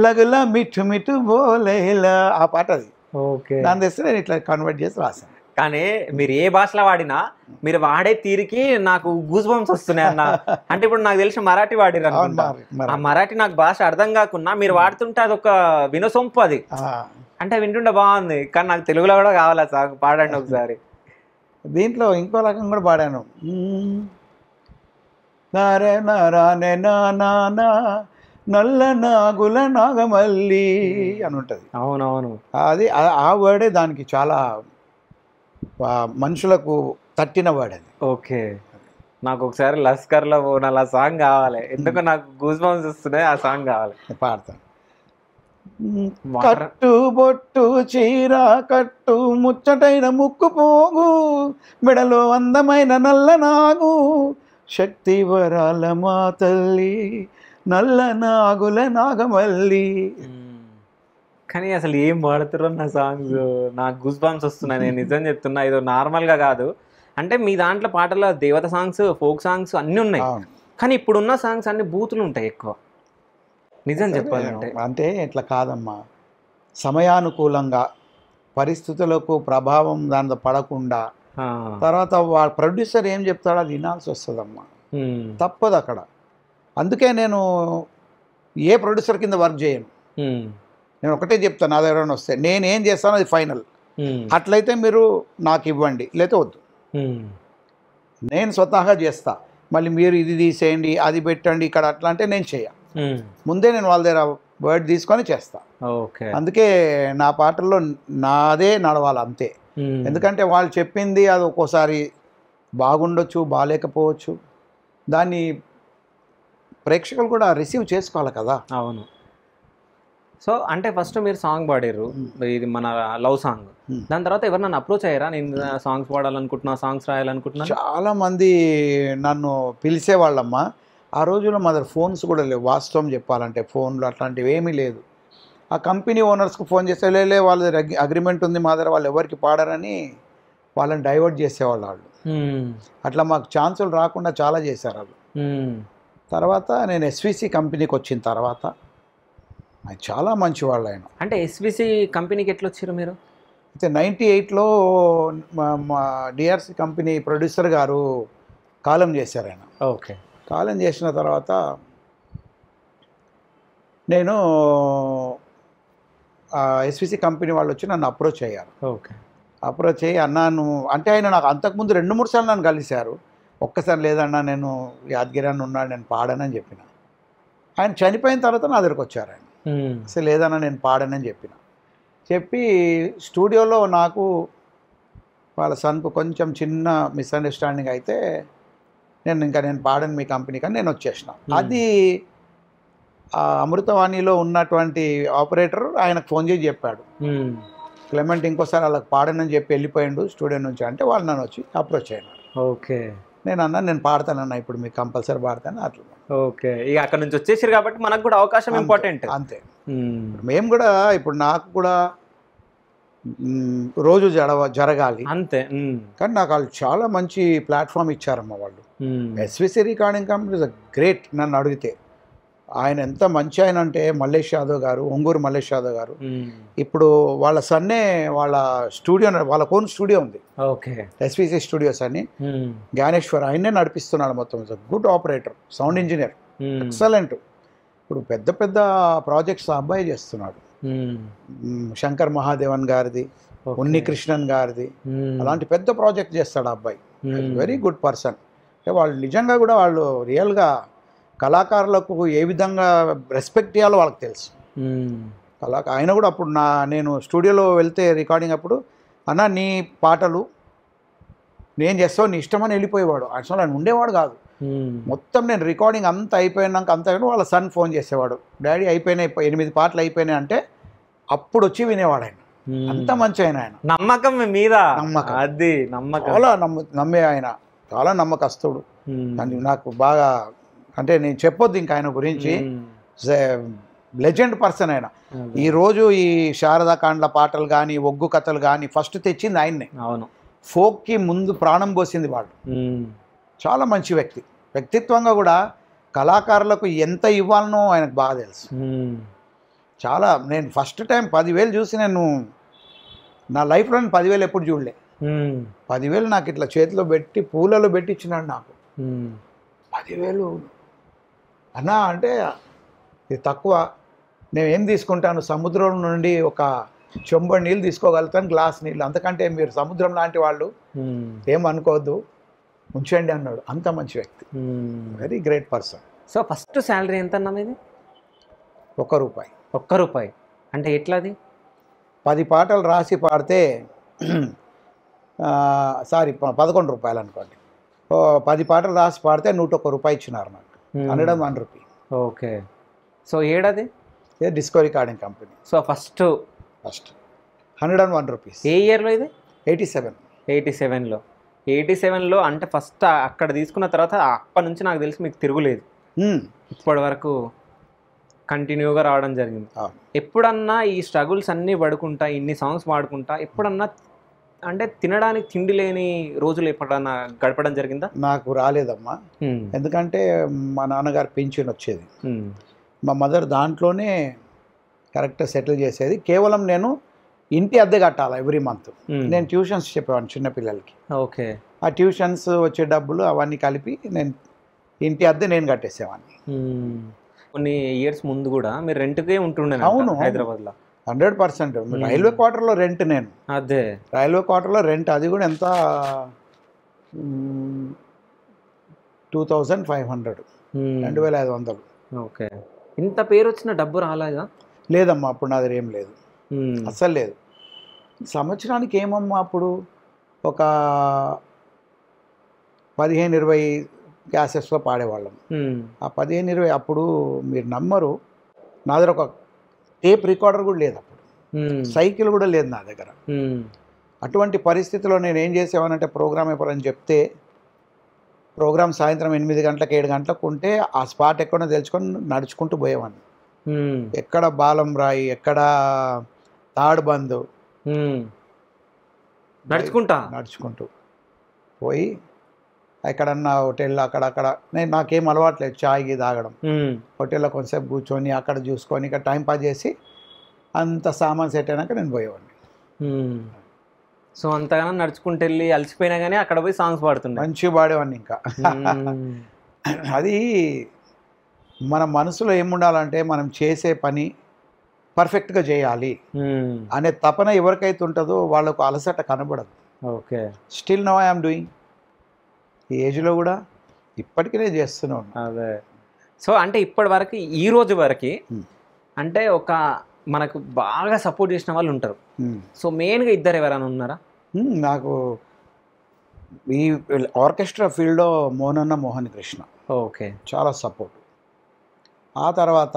लगला మిఠు మిఠు బోలేలా ఆ పాట అది ఓకే దాని తెస్తే నేను ఇట్లా కన్వర్ట్ చేసి రాశాను కానీ మీరు ఏ భాషలో వాడినా మీరు వాడే తీరికి నాకు గూజ్ బంప్స్ వస్తున్నాయి అన్న అంటే ఇప్పుడు నాకు తెలిసి మరాఠీ వాడిరు ఆ మరాఠీ నాకు భాష అర్థం కాకుండా మీరు వాడుతుంటే అది ఒక వినసొంపు అది అంటే వింటుంటే బాగుంది కానీ నాకు తెలుగులో కూడా కావాలా సార్ పాడండి ఒకసారి దీంట్లో ఇంకో రకం కూడా పాడాను నారే నారానే నానా నల్ల నాగుల నాగమల్లి అని ఉంటుంది అవునవును అది ఆ వర్డే దానికి చాలా మనుషులకు తట్టిన వాడని ఓకే నాకు ఒకసారి లస్కర్లో పోనాలి ఆ సాంగ్ కావాలి ఎందుకు నాకు గూజ్ బాంబ్స్ వస్తున్నాయి ఆ సాంగ్ కావాలి పాడతాను కట్టు బొట్టు చీర కట్టు ముచ్చటైన ముక్కు పోగు మెడలో అందమైన నల్ల నాగు శక్తి వరాల మా తల్లి నల్ల నాగుల నాగమల్లి కానీ అసలు ఏం పాడుతారో నా సాంగ్స్ నాకు గుస్ బాంబ్స్ వస్తున్నాయి నేను నిజం చెప్తున్నా ఏదో నార్మల్గా కాదు అంటే మీ దాంట్లో పాటల్లో దేవత సాంగ్స్ ఫోక్ సాంగ్స్ అన్నీ ఉన్నాయి కానీ ఇప్పుడున్న సాంగ్స్ అన్ని బూతులు ఉంటాయి ఎక్కువ నిజం చెప్పాలంటే అంటే ఇట్లా కాదమ్మా సమయానుకూలంగా పరిస్థితులకు ప్రభావం దాంతో పడకుండా తర్వాత ప్రొడ్యూసర్ ఏం చెప్తాడో అది వినాల్సి వస్తుందమ్మా తప్పదు అక్కడ అందుకే నేను ఏ ప్రొడ్యూసర్ కింద వర్క్ చేయను నేను ఒకటే చెప్తాను నా దగ్గర వస్తే నేను ఏం చేస్తాను అది ఫైనల్ అట్లయితే మీరు నాకు ఇవ్వండి లేకపోతే వద్దు నేను స్వతహాగా చేస్తా మళ్ళీ మీరు ఇది తీసేయండి అది పెట్టండి ఇక్కడ అట్లా అంటే నేను చేయ ముందే నేను వాళ్ళ దగ్గర వర్డ్ తీసుకొని చేస్తా ఓకే అందుకే నా పాటల్లో నాదే నడవాలి అంతే ఎందుకంటే వాళ్ళు చెప్పింది అది ఒక్కోసారి బాగుండొచ్చు బాగాలేకపోవచ్చు దాన్ని ప్రేక్షకులు కూడా రిసీవ్ చేసుకోవాలి కదా అవును సో అంటే ఫస్ట్ మీరు సాంగ్ పాడారు ఇది మన లవ్ సాంగ్ దాని తర్వాత ఎవరన్నా నన్ను అప్రోచ్ అయ్యారా నేను సాంగ్స్ పాడాలనుకుంటున్నా సాంగ్స్ రాయాలనుకుంటున్నా చాలా మంది నన్ను పిలిచేవాళ్ళమ్మా ఆ రోజుల్లో మా దగ్గర ఫోన్స్ కూడా లేవు వాస్తవం చెప్పాలంటే ఫోన్లు అట్లాంటివి ఏమీ లేదు ఆ కంపెనీ ఓనర్స్కి ఫోన్ చేస్తే లేలే వాళ్ళ అగ్రిమెంట్ ఉంది మా దగ్గర వాళ్ళు ఎవరికి పాడారని వాళ్ళని డైవర్ట్ చేసేవాళ్ళు వాళ్ళు అట్లా మాకు ఛాన్సులు రాకుండా చాలా చేశారు వాళ్ళు తర్వాత నేను ఎస్విసి కంపెనీకి వచ్చిన తర్వాత ఆయన చాలా మంచివాళ్ళు ఆయన అంటే ఎస్బీసీ కంపెనీకి ఎట్లా వచ్చారు మీరు అయితే నైంటీ ఎయిట్లో మా డిఆర్సీ కంపెనీ ప్రొడ్యూసర్ గారు కాలం చేశారు ఆయన ఓకే కాలం చేసిన తర్వాత నేను ఎస్విసి కంపెనీ వాళ్ళు వచ్చి నన్ను అప్రోచ్ అయ్యారు ఓకే అప్రోచ్ అయ్యి అన్నాను అంటే ఆయన నాకు అంతకుముందు రెండు మూడు సార్లు నన్ను కలిశారు ఒక్కసారి లేదన్నా నేను యాదగిరి అని ఉన్నాడు నేను పాడనని చెప్పిన ఆయన చనిపోయిన తర్వాత నా దగ్గరకు వచ్చారు ఆయన Hmm. సరే లేదన్నా నేను పాడనని చెప్పిన చెప్పి స్టూడియోలో నాకు వాళ్ళ సన్కు కొంచెం చిన్న మిస్అండర్స్టాండింగ్ అయితే నేను ఇంకా నేను పాడను మీ కంపెనీ కానీ నేను వచ్చేసిన hmm. అది అమృతవాణిలో ఉన్నటువంటి ఆపరేటర్ ఆయనకు ఫోన్ చేసి చెప్పాడు hmm. క్లెమెంట్ ఇంకోసారి వాళ్ళకి పాడనని చెప్పి వెళ్ళిపోయిండు స్టూడియో నుంచి అంటే వాళ్ళు నన్ను వచ్చి అప్రోచ్ అయినారు ఓకే నేను అన్నా నేను పాడతానన్నా ఇప్పుడు మీకు కంపల్సరీ పాడతాను అట్లా ఓకే ఇక అక్కడ నుంచి వచ్చేసారు కాబట్టి మనకు కూడా అవకాశం ఇంపార్టెంట్ అంతే మేము కూడా ఇప్పుడు నాకు కూడా రోజు జడవ జరగాలి అంతే కానీ నాకు వాళ్ళు చాలా మంచి ప్లాట్ఫామ్ ఇచ్చారమ్మా వాళ్ళు సిరీ రికార్డింగ్ కంపెనీ గ్రేట్ నన్ను అడిగితే ఆయన ఎంత మంచి ఆయన అంటే మల్లేష్ యాదవ్ గారు ఒంగూరు మల్లేష్ యాదవ్ గారు ఇప్పుడు వాళ్ళ సన్నే వాళ్ళ స్టూడియో వాళ్ళ కోన్ స్టూడియో ఉంది ఓకే ఎస్పీసీ స్టూడియోస్ అని జ్ఞానేశ్వర్ ఆయనే నడిపిస్తున్నాడు మొత్తం good operator sound engineer excellent ఇప్పుడు పెద్ద పెద్ద ప్రాజెక్ట్స్ అబ్బాయి చేస్తున్నాడు శంకర్ మహాదేవన్ గారిది ఉన్ని కృష్ణన్ గారిది అలాంటి పెద్ద ప్రాజెక్ట్ చేస్తాడు అబ్బాయి వెరీ గుడ్ పర్సన్ వాళ్ళు నిజంగా కూడా వాళ్ళు రియల్గా కళాకారులకు ఏ విధంగా రెస్పెక్ట్ ఇవ్వాలో వాళ్ళకి తెలుసు కళా ఆయన కూడా అప్పుడు నా నేను స్టూడియోలో వెళ్తే రికార్డింగ్ అప్పుడు అన్న నీ పాటలు నేను చేస్తావు నీ ఇష్టమని వెళ్ళిపోయేవాడు అసలు ఆయన ఉండేవాడు కాదు మొత్తం నేను రికార్డింగ్ అంతా అయిపోయినాక అంత వాళ్ళ సన్ ఫోన్ చేసేవాడు డాడీ అయిపోయినాయి ఎనిమిది పాటలు అయిపోయినాయి అంటే అప్పుడు వచ్చి వినేవాడు ఆయన అంత మంచి ఆయన ఆయన నమ్మకం మీద నమ్మకం అది నమ్మకం చాలా నమ్మ నమ్మే ఆయన చాలా నమ్మకస్తుడు నాకు బాగా అంటే నేను చెప్పొద్దు ఇంకా ఆయన గురించి లెజెండ్ పర్సన్ ఆయన ఈరోజు ఈ కాండ్ల పాటలు కానీ ఒగ్గు కథలు కానీ ఫస్ట్ తెచ్చింది ఆయన్నే అవును ఫోక్కి ముందు ప్రాణం పోసింది వాడు చాలా మంచి వ్యక్తి వ్యక్తిత్వంగా కూడా కళాకారులకు ఎంత ఇవ్వాలనో ఆయనకు బాగా తెలుసు చాలా నేను ఫస్ట్ టైం పదివేలు చూసి నేను నా లైఫ్లో నేను పదివేలు ఎప్పుడు చూడలే పదివేలు నాకు ఇట్లా చేతిలో పెట్టి పూలలో పెట్టి ఇచ్చినాడు నాకు పదివేలు అన్నా అంటే ఇది తక్కువ నేను ఏం తీసుకుంటాను సముద్రం నుండి ఒక చెంబు నీళ్ళు తీసుకోగలుగుతాను గ్లాస్ నీళ్ళు అంతకంటే మీరు సముద్రం లాంటి వాళ్ళు ఏమనుకోవద్దు ఉంచండి అన్నాడు అంత మంచి వ్యక్తి very great person so first salary ఎంత అన్నా ఒక్క రూపాయి ఒక్క రూపాయి అంటే ఎట్లాది పది పాటలు రాసి పాడితే సారీ పదకొండు రూపాయలు అనుకోండి పది పాటలు రాసి పాడితే నూట ఒక్క రూపాయి ఇచ్చినారు నాకు Hmm. Hundred and one rupee okay so ఏడాది discovery recording company so first first hundred and one rupees a ఇయర్లో ఇది ఎయిటీ సెవెన్ ఎయిటీ సెవెన్లో ఎయిటీ సెవెన్లో అంటే ఫస్ట్ అక్కడ తీసుకున్న తర్వాత అప్పటి నుంచి నాకు తెలిసి మీకు తిరుగులేదు hmm. ఇప్పటి వరకు కంటిన్యూగా రావడం జరిగింది ఎప్పుడన్నా ఈ స్ట్రగుల్స్ అన్నీ పడుకుంటా ఇన్ని సాంగ్స్ పాడుకుంటా ఎప్పుడన్నా అంటే తినడానికి తిండి లేని రోజులు ఎప్పుడన్నా గడపడం జరిగిందా నాకు రాలేదమ్మా ఎందుకంటే మా నాన్నగారు పెన్షన్ వచ్చేది మా మదర్ దాంట్లోనే కరెక్ట్గా సెటిల్ చేసేది కేవలం నేను ఇంటి అద్దె కట్టాలి ఎవ్రీ మంత్ నేను ట్యూషన్స్ చెప్పేవాడిని చిన్నపిల్లలకి ఓకే ఆ ట్యూషన్స్ వచ్చే డబ్బులు అవన్నీ కలిపి నేను ఇంటి అద్దె నేను కట్టేసేవాడిని కొన్ని ఇయర్స్ ముందు కూడా మీరు రెంట్కే ఉంటుండే అవును హైదరాబాద్లో హండ్రెడ్ పర్సెంట్ రైల్వే క్వార్టర్లో రెంట్ నేను అదే రైల్వే క్వార్టర్లో రెంట్ అది కూడా ఎంత టూ థౌజండ్ ఫైవ్ హండ్రెడ్ రెండు వేల ఐదు వందలు ఓకే ఇంత పేరు వచ్చిన డబ్బు రాలేదా లేదమ్మా అప్పుడు నా దగ్గర ఏం లేదు అస్సలు లేదు సంవత్సరానికి ఏమమ్మా అప్పుడు ఒక పదిహేను ఇరవై గ్యాసెస్లో పాడేవాళ్ళం ఆ పదిహేను ఇరవై అప్పుడు మీరు నమ్మరు నా దగ్గర ఒక టేప్ రికార్డర్ కూడా లేదు అప్పుడు సైకిల్ కూడా లేదు నా దగ్గర అటువంటి పరిస్థితిలో నేను ఏం చేసేవానంటే ప్రోగ్రామ్ ఇవ్వాలని చెప్తే ప్రోగ్రామ్ సాయంత్రం ఎనిమిది గంటలకు ఏడు గంటలకు ఉంటే ఆ స్పాట్ ఎక్కడో తెలుసుకొని నడుచుకుంటూ పోయేవాడిని ఎక్కడ బాలం రాయి ఎక్కడ తాడు బంధు నడుచుకుంటా నడుచుకుంటూ పోయి ఎక్కడన్నా అక్కడ అక్కడక్కడ నేను నాకేం అలవాట్లేదు గీ తాగడం హోటల్లో కొంతసేపు కూర్చొని అక్కడ చూసుకొని ఇక టైం పాస్ చేసి అంత సామాన్ సెట్ అయినాక నేను పోయేవాడిని సో అంతగానో నడుచుకుంటూ వెళ్ళి అలసిపోయినా కానీ అక్కడ పోయి సాంగ్స్ పాడుతుండే మంచిగా పాడేవాడిని ఇంకా అది మన మనసులో ఏముండాలంటే మనం చేసే పని పర్ఫెక్ట్గా చేయాలి అనే తపన ఎవరికైతే ఉంటుందో వాళ్ళకు అలసట కనబడదు okay still no I'm doing ఈ ఏజ్లో కూడా ఇప్పటికీ నేను చేస్తూనే అదే సో అంటే ఇప్పటి వరకు ఈ రోజు వరకు అంటే ఒక మనకు బాగా సపోర్ట్ చేసిన వాళ్ళు ఉంటారు సో మెయిన్గా ఇద్దరు ఎవరైనా ఉన్నారా నాకు ఈ ఆర్కెస్ట్రా ఫీల్డ్లో మోహనన్న మోహన్ కృష్ణ ఓకే చాలా సపోర్ట్ ఆ తర్వాత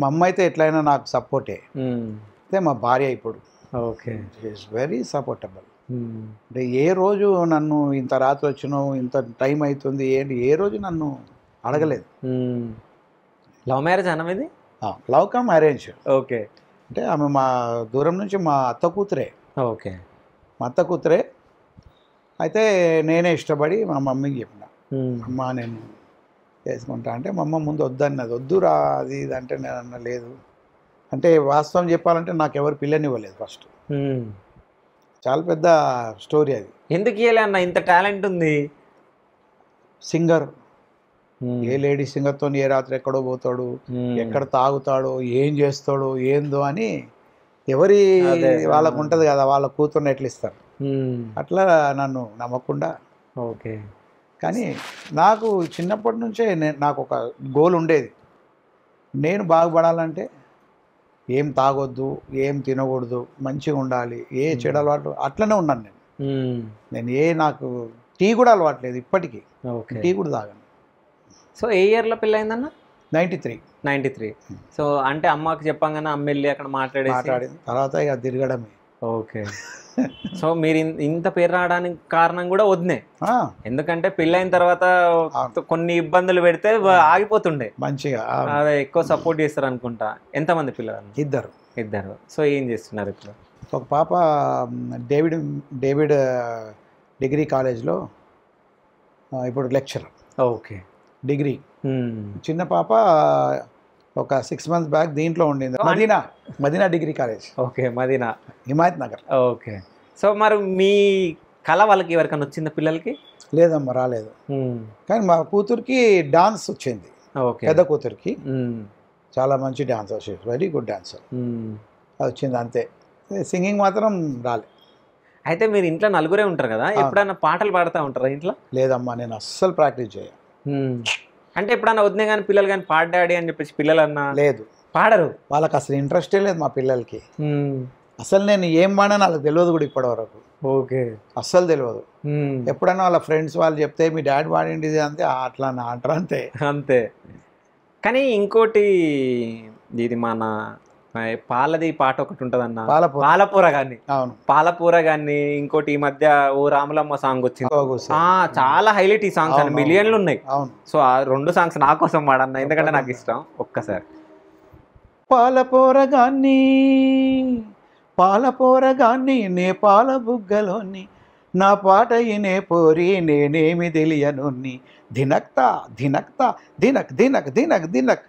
మా అమ్మ అయితే ఎట్లయినా నాకు సపోర్టే అయితే మా భార్య ఇప్పుడు ఓకే ఈస్ వెరీ సపోర్టబుల్ అంటే ఏ రోజు నన్ను ఇంత రాత్రి వచ్చినావు ఇంత టైం అవుతుంది ఏంటి ఏ రోజు నన్ను అడగలేదు లవ్ మ్యారేజ్ అన్నది లవ్ కమ్ అరేంజ్ ఓకే అంటే ఆమె మా దూరం నుంచి మా అత్త కూతురే ఓకే మా అత్త కూతురే అయితే నేనే ఇష్టపడి మా మమ్మీకి చెప్పిన అమ్మ నేను చేసుకుంటా అంటే మా అమ్మ ముందు వద్దన్నది వద్దురా అది ఇది అంటే నేను అన్న లేదు అంటే వాస్తవం చెప్పాలంటే నాకు ఎవరు పిల్లనివ్వలేదు ఫస్ట్ చాలా పెద్ద స్టోరీ అది ఎందుకు ఇవ్వలే అన్న ఇంత టాలెంట్ ఉంది సింగర్ ఏ లేడీ సింగర్తో ఏ రాత్రి ఎక్కడో పోతాడు ఎక్కడ తాగుతాడు ఏం చేస్తాడు ఏందో అని ఎవరి వాళ్ళకు ఉంటుంది కదా వాళ్ళ కూతుర్ని ఎట్లా ఇస్తారు అట్లా నన్ను నమ్మకుండా ఓకే కానీ నాకు చిన్నప్పటి నుంచే నాకు ఒక గోల్ ఉండేది నేను బాగుపడాలంటే ఏం తాగొద్దు ఏం తినకూడదు మంచిగా ఉండాలి ఏ చెడు అలవాటు అట్లనే ఉన్నాను నేను నేను ఏ నాకు టీ కూడా అలవాటు లేదు ఇప్పటికీ టీ కూడా తాగను సో ఏ ఇయర్లో పెళ్ళయిందన్న ninety three ninety three so అంటే అమ్మకి చెప్పంగానే అమ్మ వెళ్ళి అక్కడ మాట్లాడి మాట్లాడింది తర్వాత ఇక తిరగడమే ఓకే సో మీరు ఇంత పేరు రావడానికి కారణం కూడా వదినే ఎందుకంటే పెళ్ళైన తర్వాత కొన్ని ఇబ్బందులు పెడితే ఆగిపోతుండే మంచిగా అదే ఎక్కువ సపోర్ట్ చేస్తారు అనుకుంటా ఎంతమంది పిల్లలు ఇద్దరు ఇద్దరు సో ఏం చేస్తున్నారు ఇప్పుడు ఒక పాప డేవిడ్ డేవిడ్ డిగ్రీ కాలేజ్లో ఇప్పుడు లెక్చరర్ ఓకే డిగ్రీ చిన్న పాప ఒక సిక్స్ మంత్స్ బ్యాక్ దీంట్లో ఉండింది Madina Madina degree college okay Madina Himayat Nagar okay so మరి మీ కళ వాళ్ళకి ఎవరికైనా వచ్చిందా పిల్లలకి లేదమ్మా రాలేదు కానీ మా కూతురికి డాన్స్ వచ్చింది పెద్ద కూతురికి చాలా మంచి డాన్స్ వచ్చేది వెరీ గుడ్ డాన్సర్ వచ్చింది అంతే సింగింగ్ మాత్రం రాలే అయితే మీరు ఇంట్లో నలుగురే ఉంటారు కదా ఎప్పుడైనా పాటలు పాడుతూ ఉంటారా ఇంట్లో లేదమ్మా నేను అస్సలు ప్రాక్టీస్ చేయను అంటే ఎప్పుడన్నా వద్దే కానీ పిల్లలు కానీ పాట డాడీ అని చెప్పేసి పిల్లలు అన్నా లేదు పాడరు వాళ్ళకి అసలు ఇంట్రెస్టే లేదు మా పిల్లలకి అసలు నేను ఏం వాడని వాళ్ళకి తెలియదు కూడా ఇప్పటి వరకు ఓకే అస్సలు తెలియదు ఎప్పుడన్నా వాళ్ళ ఫ్రెండ్స్ వాళ్ళు చెప్తే మీ డాడీ వాడింది అంతే అట్లా ఆట అంతే అంతే కానీ ఇంకోటి ఇది మన పాలది పాట ఒకటి ఉంటదన్న పాలపూర గాని పాలపూర గాని ఇంకోటి ఈ మధ్య ఓ రాములమ్మ సాంగ్ వచ్చింది చాలా హైలైట్ ఈ సాంగ్స్ అండి మిలియన్లు ఉన్నాయి సో ఆ రెండు సాంగ్స్ నా కోసం వాడన్న ఎందుకంటే నాకు ఇష్టం ఒక్కసారి పాలపూర గాని పాలపూర గాని నే పాల బుగ్గలోని నా పాట ఇనే పోరి నేనేమి తెలియను దినక్త దినక్త దినక్ దినక్ దినక్ దినక్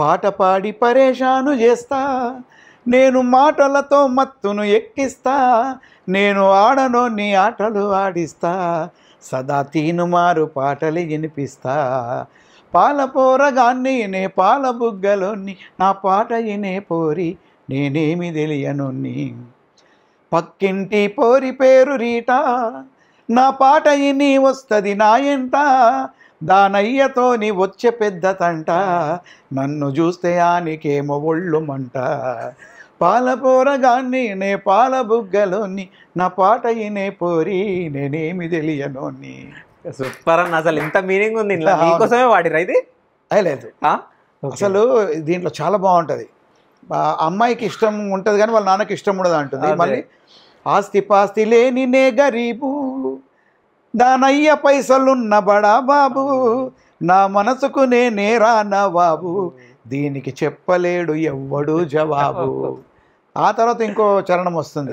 పాట పాడి పరేషాను చేస్తా నేను మాటలతో మత్తును ఎక్కిస్తా నేను ఆడను నీ ఆటలు ఆడిస్తా సదా తీనుమారు పాటలు వినిపిస్తా పాలపోరగాన్ని నే పాలబుగ్గలోని నా పాట ఇనే పోరి నేనేమి తెలియను పక్కింటి పోరి పేరు రీటా నా పాట ఇని వస్తుంది నా ఎంత దానయ్యతో నీ వచ్చే పెద్ద తంట నన్ను చూస్తే ఆనికేమో ఒళ్ళు మంట పాలపోరగాన్ని నే పాలబుగ్గలోని నా పాట ఇనే పోరి నేనేమి తెలియనోని సూపర్ అన్న అసలు ఎంత మీనింగ్ ఉంది ఇంట్లో వాడిరా ఇది లేదు అసలు దీంట్లో చాలా బాగుంటుంది అమ్మాయికి ఇష్టం ఉంటుంది కానీ వాళ్ళ నాన్నకి ఇష్టం ఉండదు అంటుంది మళ్ళీ ఆస్తి పాస్తి లేని నే గరీబు దానయ్య పైసలున్న బడా బాబు నా మనసుకు నేనే నా బాబు దీనికి చెప్పలేడు ఎవ్వడు జవాబు ఆ తర్వాత ఇంకో చరణం వస్తుంది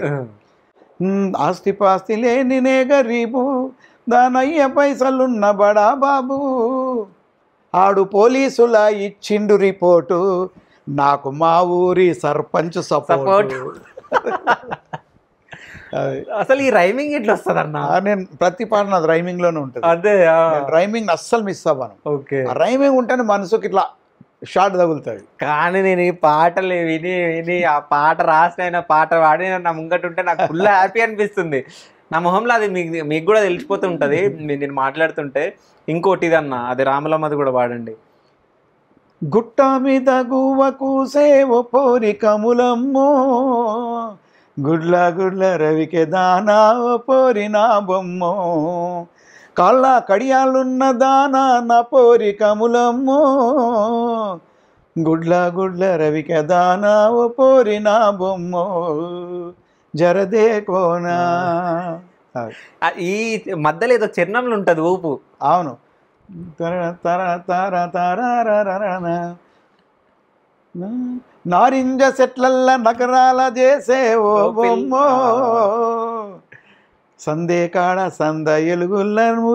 ఆస్తి పాస్తి లేని నే గరీబు దానయ్య పైసలున్న బడా బాబు ఆడు పోలీసుల ఇచ్చిండు రిపోర్టు నాకు మా ఊరి సర్పంచ్ సపోర్ట్ అసలు ఈ రైమింగ్ ఎట్లా వస్తుంది అన్న నేను ప్రతి పాట నాది రైమింగ్ లోనే ఉంటుంది అదే రైమింగ్ అస్సలు మిస్ అవ్వను ఓకే రైమింగ్ ఉంటేనే మనసుకి ఇట్లా షార్ట్ తగులుతుంది కానీ నేను ఈ పాటలు విని విని ఆ పాట రాసిన పాట పాడి నా ముంగట ఉంటే నాకు ఫుల్ హ్యాపీ అనిపిస్తుంది నా మొహంలో అది మీకు మీకు కూడా తెలిసిపోతుంటుంది నేను మాట్లాడుతుంటే ఇంకోటి ఇది అన్న అది రామలమ్మది కూడా పాడండి గుట్ట మీద గువ్వ కూసేవ పోరి కములమ్మో గుడ్ల గుడ్ల రవికె దానా నా బొమ్మో కాళ్ళ కడియాలున్న దానా నా పోరి కములమ్మో గుడ్ల గుడ్ల రవికె దానా నా బొమ్మో జరదే కోనా ఈ మధ్యలో ఏదో చిన్నంలో ఉంటుంది ఊపు అవును తర తర తర తర నారింజ సెట్ల నగరాల ఓ బొమ్మో సందే కాడ సంద ఎలుగులను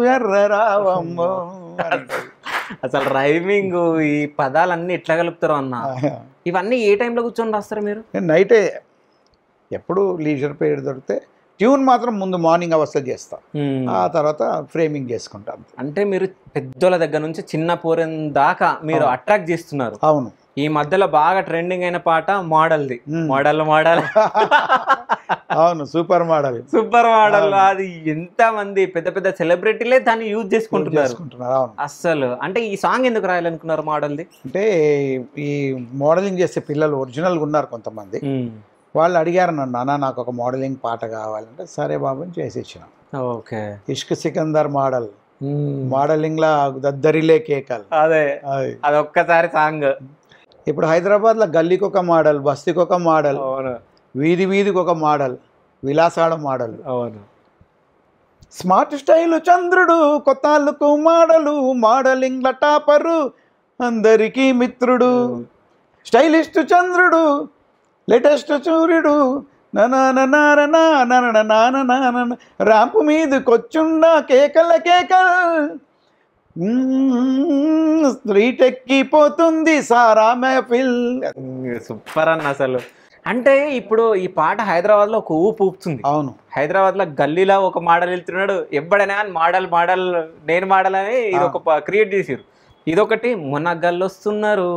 అసలు రైమింగ్ ఈ పదాలన్నీ ఎట్లా కలుపుతారు అన్న ఇవన్నీ ఏ టైంలో కూర్చొని రాస్తారు మీరు నైటే ఎప్పుడు లీజర్ పీరియడ్ దొరికితే ట్యూన్ మాత్రం ముందు మార్నింగ్ అవస్థ చేస్తాం ఆ తర్వాత ఫ్రేమింగ్ చేసుకుంటాం అంటే మీరు పెద్దోళ్ళ దగ్గర నుంచి చిన్న పోరన్ దాకా మీరు అట్రాక్ట్ చేస్తున్నారు అవును ఈ మధ్యలో బాగా ట్రెండింగ్ అయిన పాట మోడల్ది మోడల్ మోడల్ అవును సూపర్ మోడల్ సూపర్ మోడల్ అది ఎంత మంది పెద్ద పెద్ద సెలబ్రిటీలే దాన్ని యూజ్ చేసుకుంటున్నారు అసలు అంటే ఈ సాంగ్ ఎందుకు రాయాలనుకున్నారు మోడల్ది అంటే ఈ మోడలింగ్ చేసే పిల్లలు ఒరిజినల్గా ఉన్నారు కొంతమంది వాళ్ళు అడిగారు నన్ను నాన్న నాకు ఒక మోడలింగ్ పాట కావాలంటే సరే బాబు అని చేసి ఇచ్చిన ఓకే ఇష్క్ సికందర్ మోడల్ మోడలింగ్ లా దద్దరిలే కేకల్ అదే అది ఒక్కసారి సాంగ్ ఇప్పుడు హైదరాబాద్లో గల్లీకి ఒక మోడల్ బస్తీకి ఒక మోడల్ వీధి వీధికి ఒక మోడల్ విలాసాల మోడల్ అవును స్మార్ట్ స్టైల్ చంద్రుడు కొత్త మోడలు మోడలింగ్ల టాపరు అందరికీ మిత్రుడు స్టైలిస్ట్ చంద్రుడు లేటెస్ట్ రాంపు మీద మీదకొచ్చుండా కేకల కేకల్ స్ట్రీట్ ఎక్కిపోతుంది సారా మెహఫిల్ సూపర్ అన్న అసలు అంటే ఇప్పుడు ఈ పాట హైదరాబాద్లో ఒక ఊపు ఊపుతుంది అవును హైదరాబాద్లో గల్లీలో ఒక మోడల్ వెళ్తున్నాడు అని మోడల్ మోడల్ నేను మోడల్ అని ఇది ఒక క్రియేట్ చేసారు ఇదొకటి మొన్న గల్లు వస్తున్నారు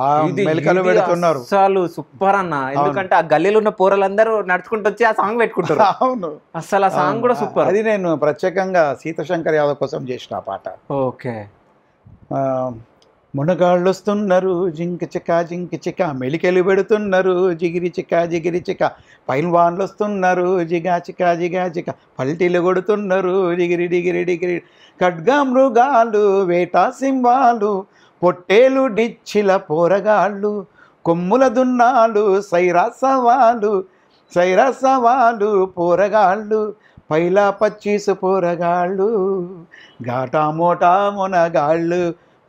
అసలు సూపర్ అన్న ఎందుకంటే ఆ గల్లీలో ఉన్న పోరలందరూ నడుచుకుంటూ వచ్చి ఆ సాంగ్ పెట్టుకుంటారు అవును అసలు ఆ సాంగ్ కూడా సూపర్ అది నేను ప్రత్యేకంగా సీతశంకర్ యాదవ్ కోసం చేసిన ఆ పాట ఓకే మునగాళ్ళు వస్తున్నారు జింక చిక్క జింక చిక్క మెలికెలు పెడుతున్నారు జిగిరి చిక్క జిగిరి చికా పైన వాన్లు వస్తున్నారు జిగా చికా జిగా చికా పల్టీలు కొడుతున్నారు జిగిరి డిగిరి డిగిరి ఖడ్గా మృగాలు వేటా సింహాలు పొట్టేలు డిచ్చిల పోరగాళ్ళు కొమ్ముల దున్నాలు సైరాసవాలు సైరాసవాలు పోరగాళ్ళు పైలా పచ్చీసు పోరగాళ్ళు గాటా మోటా మునగాళ్ళు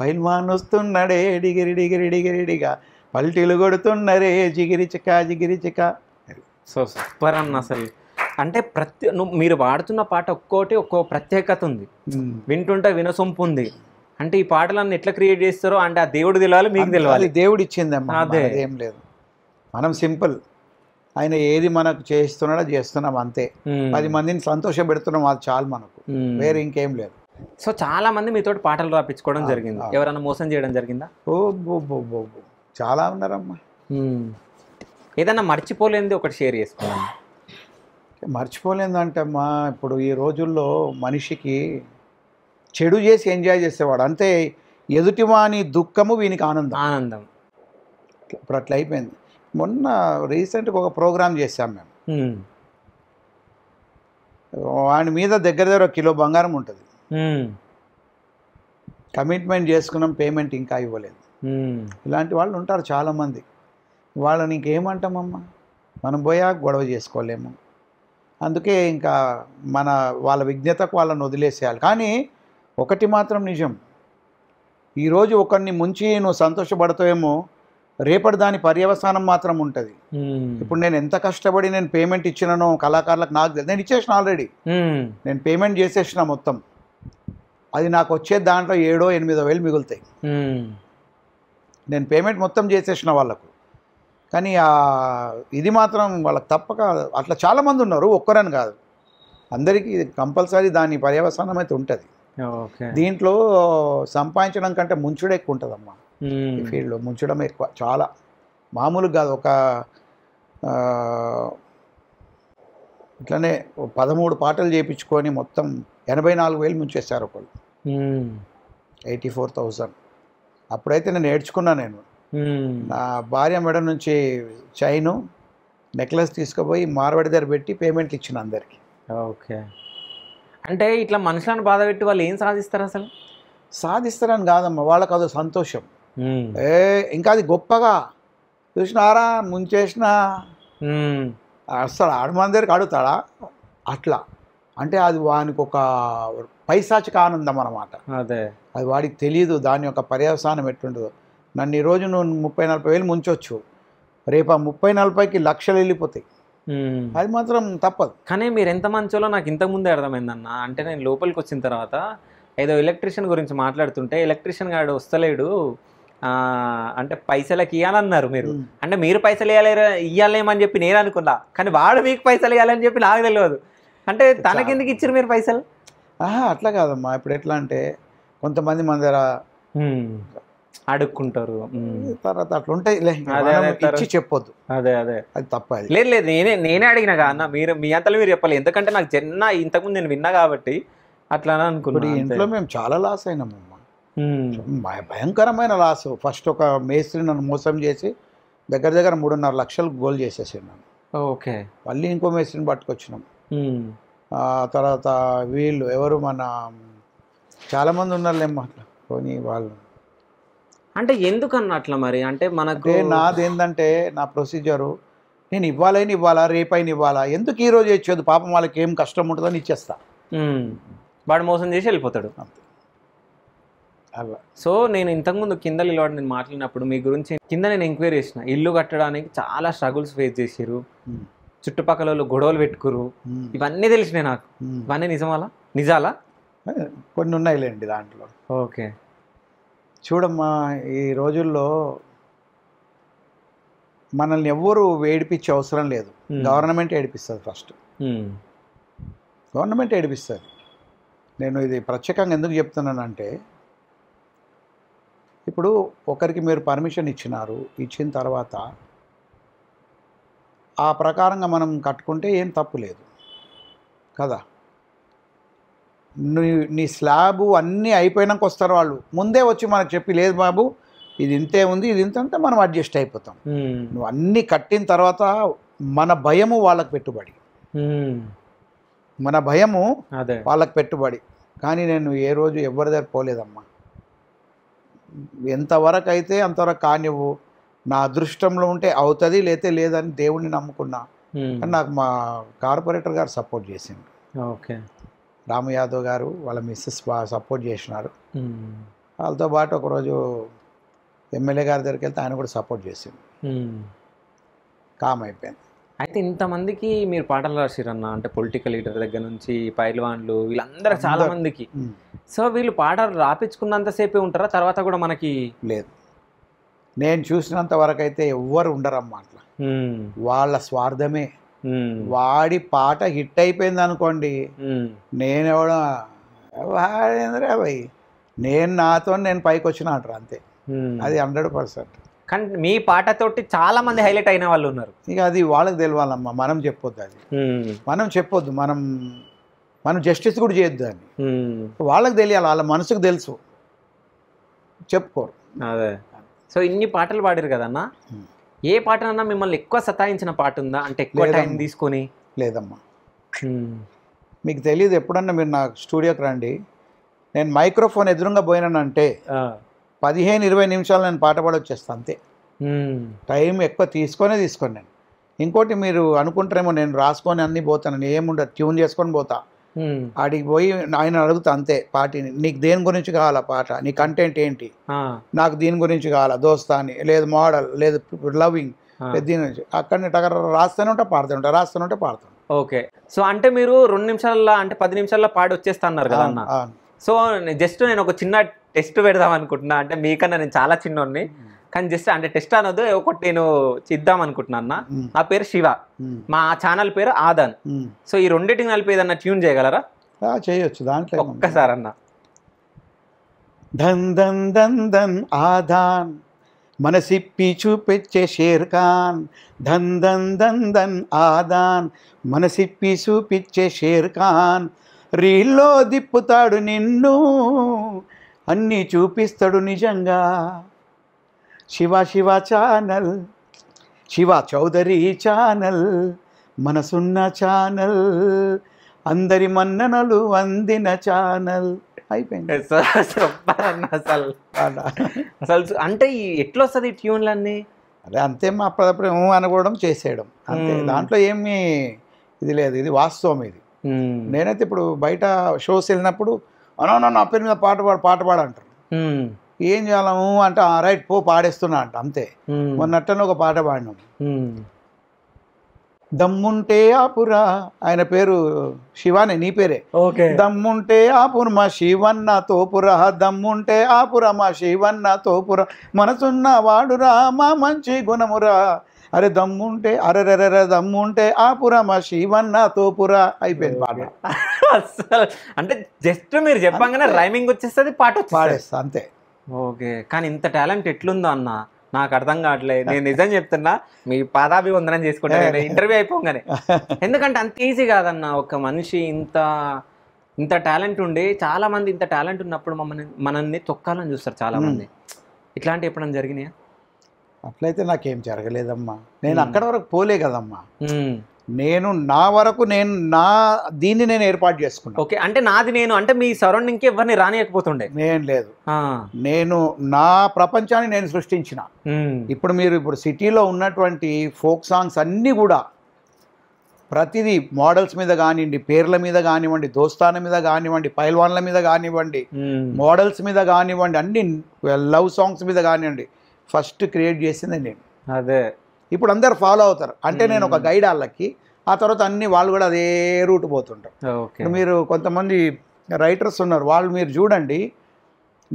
పైల్వానొస్తున్నాడే డిగిరి డిగిరి డిగిరిడిగా పల్టీలు కొడుతున్నరే జిగిరి చిక జిగిరి చిక సో సూపర్ అన్న అసలు అంటే ప్రతి మీరు వాడుతున్న పాట ఒక్కోటి ఒక్కో ప్రత్యేకత ఉంది వింటుంటే వినసొంపు ఉంది అంటే ఈ పాటలన్నీ ఎట్లా క్రియేట్ చేస్తారో అంటే ఆ దేవుడు తెలవాలి మీకు తెలియాలి దేవుడు ఇచ్చింది అదేం లేదు మనం సింపుల్ ఆయన ఏది మనకు చేస్తున్నాడో చేస్తున్నాం అంతే పది మందిని సంతోషం పెడుతున్నాం అది చాలు మనకు వేరే ఇంకేం లేదు సో చాలా మంది మీతో పాటలు రాపించుకోవడం జరిగింది ఎవరైనా మోసం చేయడం జరిగిందా ఓ చాలా ఉన్నారమ్మా ఏదైనా మర్చిపోలేనిది ఒకటి షేర్ చేసుకోవాలి అమ్మా ఇప్పుడు ఈ రోజుల్లో మనిషికి చెడు చేసి ఎంజాయ్ చేసేవాడు అంతే ఎదుటివాని దుఃఖము వీనికి ఆనందం ఆనందం ఇప్పుడు అట్లా అయిపోయింది మొన్న రీసెంట్గా ఒక ప్రోగ్రామ్ చేశాం మేము వాడి మీద దగ్గర దగ్గర కిలో బంగారం ఉంటుంది కమిట్మెంట్ చేసుకున్నాం పేమెంట్ ఇంకా ఇవ్వలేదు ఇలాంటి వాళ్ళు ఉంటారు చాలామంది వాళ్ళని ఇంకేమంటామమ్మా మనం పోయా గొడవ చేసుకోలేము అందుకే ఇంకా మన వాళ్ళ విజ్ఞతకు వాళ్ళని వదిలేసేయాలి కానీ ఒకటి మాత్రం నిజం ఈరోజు ఒకరిని ముంచి నువ్వు సంతోషపడతావేమో రేపటి దాని పర్యవసానం మాత్రం ఉంటుంది ఇప్పుడు నేను ఎంత కష్టపడి నేను పేమెంట్ ఇచ్చినానో కళాకారులకు నాకు నేను ఇచ్చేసిన ఆల్రెడీ నేను పేమెంట్ చేసేసిన మొత్తం అది నాకు వచ్చే దాంట్లో ఏడో ఎనిమిదో వేలు మిగులుతాయి నేను పేమెంట్ మొత్తం చేసేసిన వాళ్ళకు కానీ ఇది మాత్రం వాళ్ళకి తప్పక అట్లా చాలామంది ఉన్నారు ఒక్కరని కాదు అందరికీ కంపల్సరీ దాని పర్యవసానం అయితే ఉంటుంది దీంట్లో సంపాదించడం కంటే ముంచుడే ఎక్కువ ఉంటుందమ్మా ఈ ఫీల్డ్లో ముంచడం ఎక్కువ చాలా మామూలుగా కాదు ఒక ఇట్లనే పదమూడు పాటలు చేయించుకొని మొత్తం ఎనభై నాలుగు వేలు ముంచేస్తారు ఒకళ్ళు ఎయిటీ ఫోర్ థౌజండ్ అప్పుడైతే నేను నేర్చుకున్నా నేను నా భార్య మెడ నుంచి చైను నెక్లెస్ తీసుకుపోయి మార్వాడి దగ్గర పెట్టి పేమెంట్లు ఇచ్చిన అందరికి ఓకే అంటే ఇట్లా మనుషులను బాధ పెట్టి వాళ్ళు ఏం సాధిస్తారు అసలు సాధిస్తారని కాదమ్మా వాళ్ళకి అదో సంతోషం ఏ ఇంకా అది గొప్పగా చూసినారా ముంచేసిన అసలు దగ్గరికి అడుగుతాడా అట్లా అంటే అది వానికి ఒక పైశాచిక ఆనందం అనమాట అదే అది వాడికి తెలియదు దాని యొక్క పర్యవసానం ఎట్టుండదు నన్ను ఈరోజు నువ్వు ముప్పై నలభై వేలు ముంచొచ్చు రేపు ఆ ముప్పై నలభైకి లక్షలు వెళ్ళిపోతాయి అది మాత్రం తప్పదు కానీ మీరు ఎంత మంచోలో నాకు ముందే అర్థమైందన్న అంటే నేను లోపలికి వచ్చిన తర్వాత ఏదో ఎలక్ట్రిషియన్ గురించి మాట్లాడుతుంటే ఎలక్ట్రిషియన్ గాడు వస్తలేడు అంటే పైసలకి ఇవ్వాలన్నారు మీరు అంటే మీరు పైసలు ఇవ్వలేరు ఇవ్వలేమని చెప్పి నేను అనుకున్నా కానీ వాడు మీకు పైసలు ఇవ్వాలని చెప్పి నాకు తెలియదు అంటే తనకెందుకు ఇచ్చారు మీరు పైసలు ఆహా అట్లా కాదమ్మా ఇప్పుడు ఎట్లా అంటే కొంతమంది మన దగ్గర అడుక్కుంటారు తర్వాత అట్లా ఉంటాయి చెప్పొద్దు అదే అదే అది తప్పది లేదు లేదు నేనే నేనే అడిగిన అన్న మీరు మీ అంతలో మీరు చెప్పాలి ఎందుకంటే నాకు చిన్న ఇంతకుముందు నేను విన్నా కాబట్టి అట్లా అనుకున్నాను ఇంట్లో మేము చాలా లాస్ అయినామమ్మా భయంకరమైన లాస్ ఫస్ట్ ఒక మేస్త్రి నన్ను మోసం చేసి దగ్గర దగ్గర మూడున్నర లక్షలు గోల్ చేసేసాను ఓకే మళ్ళీ ఇంకో మేస్త్రిని పట్టుకొచ్చినాం తర్వాత వీళ్ళు ఎవరు మన చాలామంది ఉన్నారులేమ్మా అట్లా పోనీ వాళ్ళు అంటే ఎందుకు అట్లా మరి అంటే మనకు నాది ఏంటంటే నా ప్రొసీజరు నేను ఇవ్వాలని ఇవ్వాలా రేపైన ఇవ్వాలా ఎందుకు ఈ రోజు ఇచ్చేది పాపం వాళ్ళకి ఏం కష్టం ఉంటుందని ఇచ్చేస్తా వాడు మోసం చేసి వెళ్ళిపోతాడు సో నేను ఇంతకుముందు కింద నిలబడి నేను మాట్లాడినప్పుడు మీ గురించి కింద నేను ఎంక్వైరీ చేసిన ఇల్లు కట్టడానికి చాలా స్ట్రగుల్స్ ఫేస్ చేసారు చుట్టుపక్కల వాళ్ళు గొడవలు పెట్టుకురు ఇవన్నీ తెలిసినాయి నాకు ఇవన్నీ నిజమాలా నిజాలా కొన్ని ఉన్నాయిలేండి దాంట్లో ఓకే చూడమ్మా ఈ రోజుల్లో మనల్ని ఎవ్వరు ఏడిపించే అవసరం లేదు గవర్నమెంట్ ఏడిపిస్తుంది ఫస్ట్ గవర్నమెంట్ ఏడిపిస్తుంది నేను ఇది ప్రత్యేకంగా ఎందుకు చెప్తున్నానంటే ఇప్పుడు ఒకరికి మీరు పర్మిషన్ ఇచ్చినారు ఇచ్చిన తర్వాత ఆ ప్రకారంగా మనం కట్టుకుంటే ఏం తప్పు లేదు కదా నీ నీ స్లాబు అన్నీ అయిపోయినాక వస్తారు వాళ్ళు ముందే వచ్చి మనకు చెప్పి లేదు బాబు ఇది ఇంతే ఉంది ఇది ఇంత అంటే మనం అడ్జస్ట్ అయిపోతాం నువ్వు అన్నీ కట్టిన తర్వాత మన భయము వాళ్ళకి పెట్టుబడి మన భయము వాళ్ళకి పెట్టుబడి కానీ నేను ఏ రోజు ఎవరి దగ్గర పోలేదమ్మా ఎంతవరకు అయితే అంతవరకు కానివ్వు నా అదృష్టంలో ఉంటే అవుతుంది లేతే లేదని దేవుణ్ణి నమ్ముకున్నా అని నాకు మా కార్పొరేటర్ గారు సపోర్ట్ చేసింది ఓకే రాము యాదవ్ గారు వాళ్ళ మిస్సెస్ బాగా సపోర్ట్ చేసినారు వాళ్ళతో పాటు ఒకరోజు ఎమ్మెల్యే గారి దగ్గరికి వెళ్తే ఆయన కూడా సపోర్ట్ చేసింది కామ్ అయిపోయింది అయితే ఇంతమందికి మీరు పాటలు రాసిరన్న అంటే పొలిటికల్ లీడర్ దగ్గర నుంచి పైల్వాన్లు వీళ్ళందరూ చాలా మందికి సో వీళ్ళు పాటలు రాపించుకున్నంతసేపే ఉంటారా తర్వాత కూడా మనకి లేదు నేను చూసినంత వరకు అయితే ఎవ్వరు ఉండరమ్మా అట్లా వాళ్ళ స్వార్థమే వాడి పాట హిట్ అయిపోయింది అనుకోండి నేను వాడేంద్రా భయ్ నేను నాతో నేను పైకి వచ్చిన అంటారు అంతే అది హండ్రెడ్ పర్సెంట్ కానీ మీ పాటతోటి చాలా మంది హైలైట్ అయిన వాళ్ళు ఉన్నారు ఇక అది వాళ్ళకి తెలియాలమ్మా మనం చెప్పొద్దు అది మనం చెప్పొద్దు మనం మనం జస్టిస్ కూడా చేయొద్దు అని వాళ్ళకి తెలియాలి వాళ్ళ మనసుకు తెలుసు చెప్పుకోరు అదే సో ఇన్ని పాటలు పాడారు కదన్నా ఏ పాటనన్నా మిమ్మల్ని ఎక్కువ సతాయించిన పాట ఉందా అంటే ఎక్కువ టైం తీసుకొని లేదమ్మా మీకు తెలియదు ఎప్పుడన్నా మీరు నా స్టూడియోకి రండి నేను మైక్రోఫోన్ ఎదురుగా పోయినానంటే పదిహేను ఇరవై నిమిషాలు నేను పాట పాడొచ్చేస్తాను అంతే టైం ఎక్కువ తీసుకొనే తీసుకొని నేను ఇంకోటి మీరు అనుకుంటారేమో నేను రాసుకొని అన్నీ పోతాను నేను ఏముండదు ట్యూన్ చేసుకొని పోతా ఆడికి పోయి ఆయన అడుగుతా అంతే పార్టీని నీకు దేని గురించి కావాలా పాట నీ కంటెంట్ ఏంటి నాకు దీని గురించి కావాలా దోస్తాని లేదు మోడల్ లేదు లవింగ్ దీని గురించి అక్కడ టగర రాస్తూనే ఉంటా పాడుతూ ఉంటా రాస్తూనే ఉంటే పాడుతాను ఓకే సో అంటే మీరు రెండు నిమిషాల్లో అంటే పది నిమిషాల్లో పాడి వచ్చేస్తా అన్నారు కదా అన్న సో జస్ట్ నేను ఒక చిన్న టెస్ట్ పెడదాం అనుకుంటున్నా అంటే మీకన్నా నేను చాలా చిన్నోడిని కానీ జస్ట్ అంటే టెస్ట్ అనదు ఒకటి నేను ఇద్దాం అన్న నా పేరు శివ మా ఛానల్ పేరు ఆదాన్ సో ఈ రెండింటికి నలిపి ఏదన్నా ట్యూన్ చేయగలరా చేయొచ్చు దాంట్లో ఒక్కసారి అన్న ధన్ ధన్ ధన్ ధన్ ఆదాన్ మనసిప్పి చూపించే షేర్ ఖాన్ ధన్ ధన్ ధన్ ధన్ ఆదాన్ మనసిప్పి చూపించే షేర్ ఖాన్ రీల్లో దిప్పుతాడు నిన్ను అన్నీ చూపిస్తాడు నిజంగా శివ శివ ఛానల్ శివ చౌదరి ఛానల్ మనసున్న ఛానల్ అందరి మన్ననలు అందిన ఛానల్ అయిపోయింది అసలు అసలు అంటే ఎట్లా వస్తుంది ఈ ట్యూన్లన్నీ అదే అంతే మా అప్పుడప్పుడు అనుకోవడం చేసేయడం అంతే దాంట్లో ఏమి ఇది లేదు ఇది వాస్తవం ఇది నేనైతే ఇప్పుడు బయట షోస్ వెళ్ళినప్పుడు అనో నా పేరు మీద పాట పాడు పాట పాడంటారు ఏం చేయాలము అంటే ఆ రైట్ పో పాడేస్తున్నా అంట అంతే మొన్నట్టనే ఒక పాట పాడినాం దమ్ముంటే ఆపురా ఆయన పేరు శివానే నీ పేరే దమ్ముంటే ఆపురు మా శివన్న తోపురా దమ్ముంటే ఆపురా మా శివన్న తోపురా మనసున్న వాడురా మా మంచి గుణమురా అరే దమ్ముంటే అరెరెరెర దమ్ముంటే ఆపురా మా శివన్న తోపురా అయిపోయింది పాట అసలు అంటే జస్ట్ మీరు చెప్పంగానే రైమింగ్ వచ్చేస్తుంది పాట పాడేస్తా అంతే ఓకే కానీ ఇంత టాలెంట్ ఎట్లుందో అన్న నాకు అర్థం కావట్లేదు నేను నిజం చెప్తున్నా మీ పాదాభివందనం చేసుకుంటే ఇంటర్వ్యూ అయిపోగానే ఎందుకంటే అంత ఈజీ కాదన్న ఒక మనిషి ఇంత ఇంత టాలెంట్ ఉండి చాలా మంది ఇంత టాలెంట్ ఉన్నప్పుడు మమ్మల్ని మనల్ని తొక్కాలని చూస్తారు చాలా మంది ఇట్లాంటి ఎప్పుడన్నా జరిగినాయా అట్లయితే నాకేం జరగలేదమ్మా నేను అక్కడ వరకు పోలే కదమ్మా నేను నా వరకు నేను నా దీన్ని నేను ఏర్పాటు చేసుకున్నాను ఓకే అంటే నాది నేను అంటే మీ సరౌండింగ్కి ఎవరిని రానియకపోతుండే నేను లేదు నేను నా ప్రపంచాన్ని నేను సృష్టించిన ఇప్పుడు మీరు ఇప్పుడు సిటీలో ఉన్నటువంటి ఫోక్ సాంగ్స్ అన్నీ కూడా ప్రతిదీ మోడల్స్ మీద కానివ్వండి పేర్ల మీద కానివ్వండి దోస్తాన మీద కానివ్వండి పైల్వాన్ల మీద కానివ్వండి మోడల్స్ మీద కానివ్వండి అన్ని లవ్ సాంగ్స్ మీద కానివ్వండి ఫస్ట్ క్రియేట్ చేసింది నేను అదే ఇప్పుడు అందరు ఫాలో అవుతారు అంటే నేను ఒక గైడ్ వాళ్ళకి ఆ తర్వాత అన్ని వాళ్ళు కూడా అదే రూట్ పోతుంటారు మీరు కొంతమంది రైటర్స్ ఉన్నారు వాళ్ళు మీరు చూడండి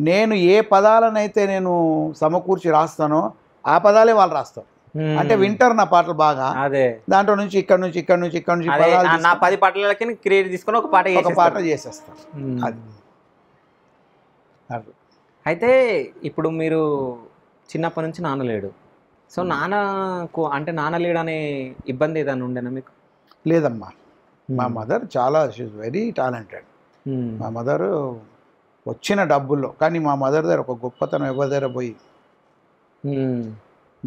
నేను ఏ పదాలనైతే నేను సమకూర్చి రాస్తానో ఆ పదాలే వాళ్ళు రాస్తారు అంటే వింటర్ నా పాటలు బాగా అదే దాంట్లో నుంచి ఇక్కడ నుంచి ఇక్కడ నుంచి ఇక్కడ నుంచి నా పది పాటలకి క్రియేట్ తీసుకొని ఒక పాట ఒక పాట చేసేస్తాను అది అయితే ఇప్పుడు మీరు చిన్నప్పటి నుంచి నాన్న లేడు సో hmm. నాన్నకు అంటే నాన్న లేడనే ఇబ్బంది ఏదైనా ఉండేనా మీకు లేదమ్మా hmm. మా మదర్ చాలా షీఈ్ వెరీ టాలెంటెడ్ మా మదర్ వచ్చిన డబ్బుల్లో కానీ మా మదర్ దగ్గర ఒక గొప్పతనం ఎవరి దగ్గర పోయి hmm.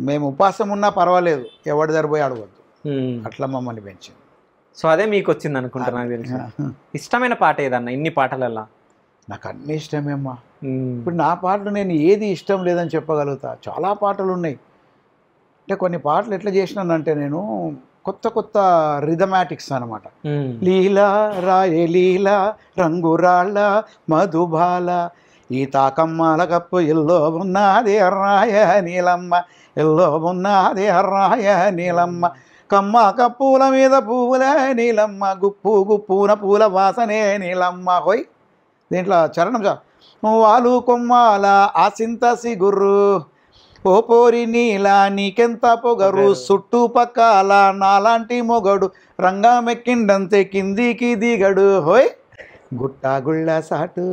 మేము ఉపాసం ఉన్నా పర్వాలేదు ఎవరి దగ్గర పోయి అడగద్దు అట్లా మమ్మల్ని పెంచింది సో అదే మీకు వచ్చింది అనుకుంటున్నా నాకు తెలిసి ఇష్టమైన పాట ఏదన్నా ఇన్ని పాటలల్లా నాకు అన్నీ ఇష్టమేమ్మా ఇప్పుడు నా పాటలు నేను ఏది ఇష్టం లేదని చెప్పగలుగుతా చాలా పాటలు ఉన్నాయి అంటే కొన్ని పాటలు ఎట్లా చేసినానంటే నేను కొత్త కొత్త రిథమాటిక్స్ అనమాట లీలా రాయే లీల రంగురాళ్ళ మధుబాల ఈ తాకమ్మల కప్పు ఎల్లో ఉన్నది అర్రాయ నీలమ్మ ఎల్లో ఉన్నది రాయ నీలమ్మ కమ్మ కప్పుల మీద పూల నీలమ్మ గుప్పు గుప్పున పూల వాసనే నీలమ్మ హోయ్ దీంట్లో చరణం చాలు వాళ్ళు కొమ్మాల ఆసింత సిగుర్రు ఓ పోరి నీలా నీకెంత పొగరు పక్కల నాలాంటి మొగడు రంగమెక్కిండంతే కిందికి దిగడు హోయ్ గుళ్ళ సాటు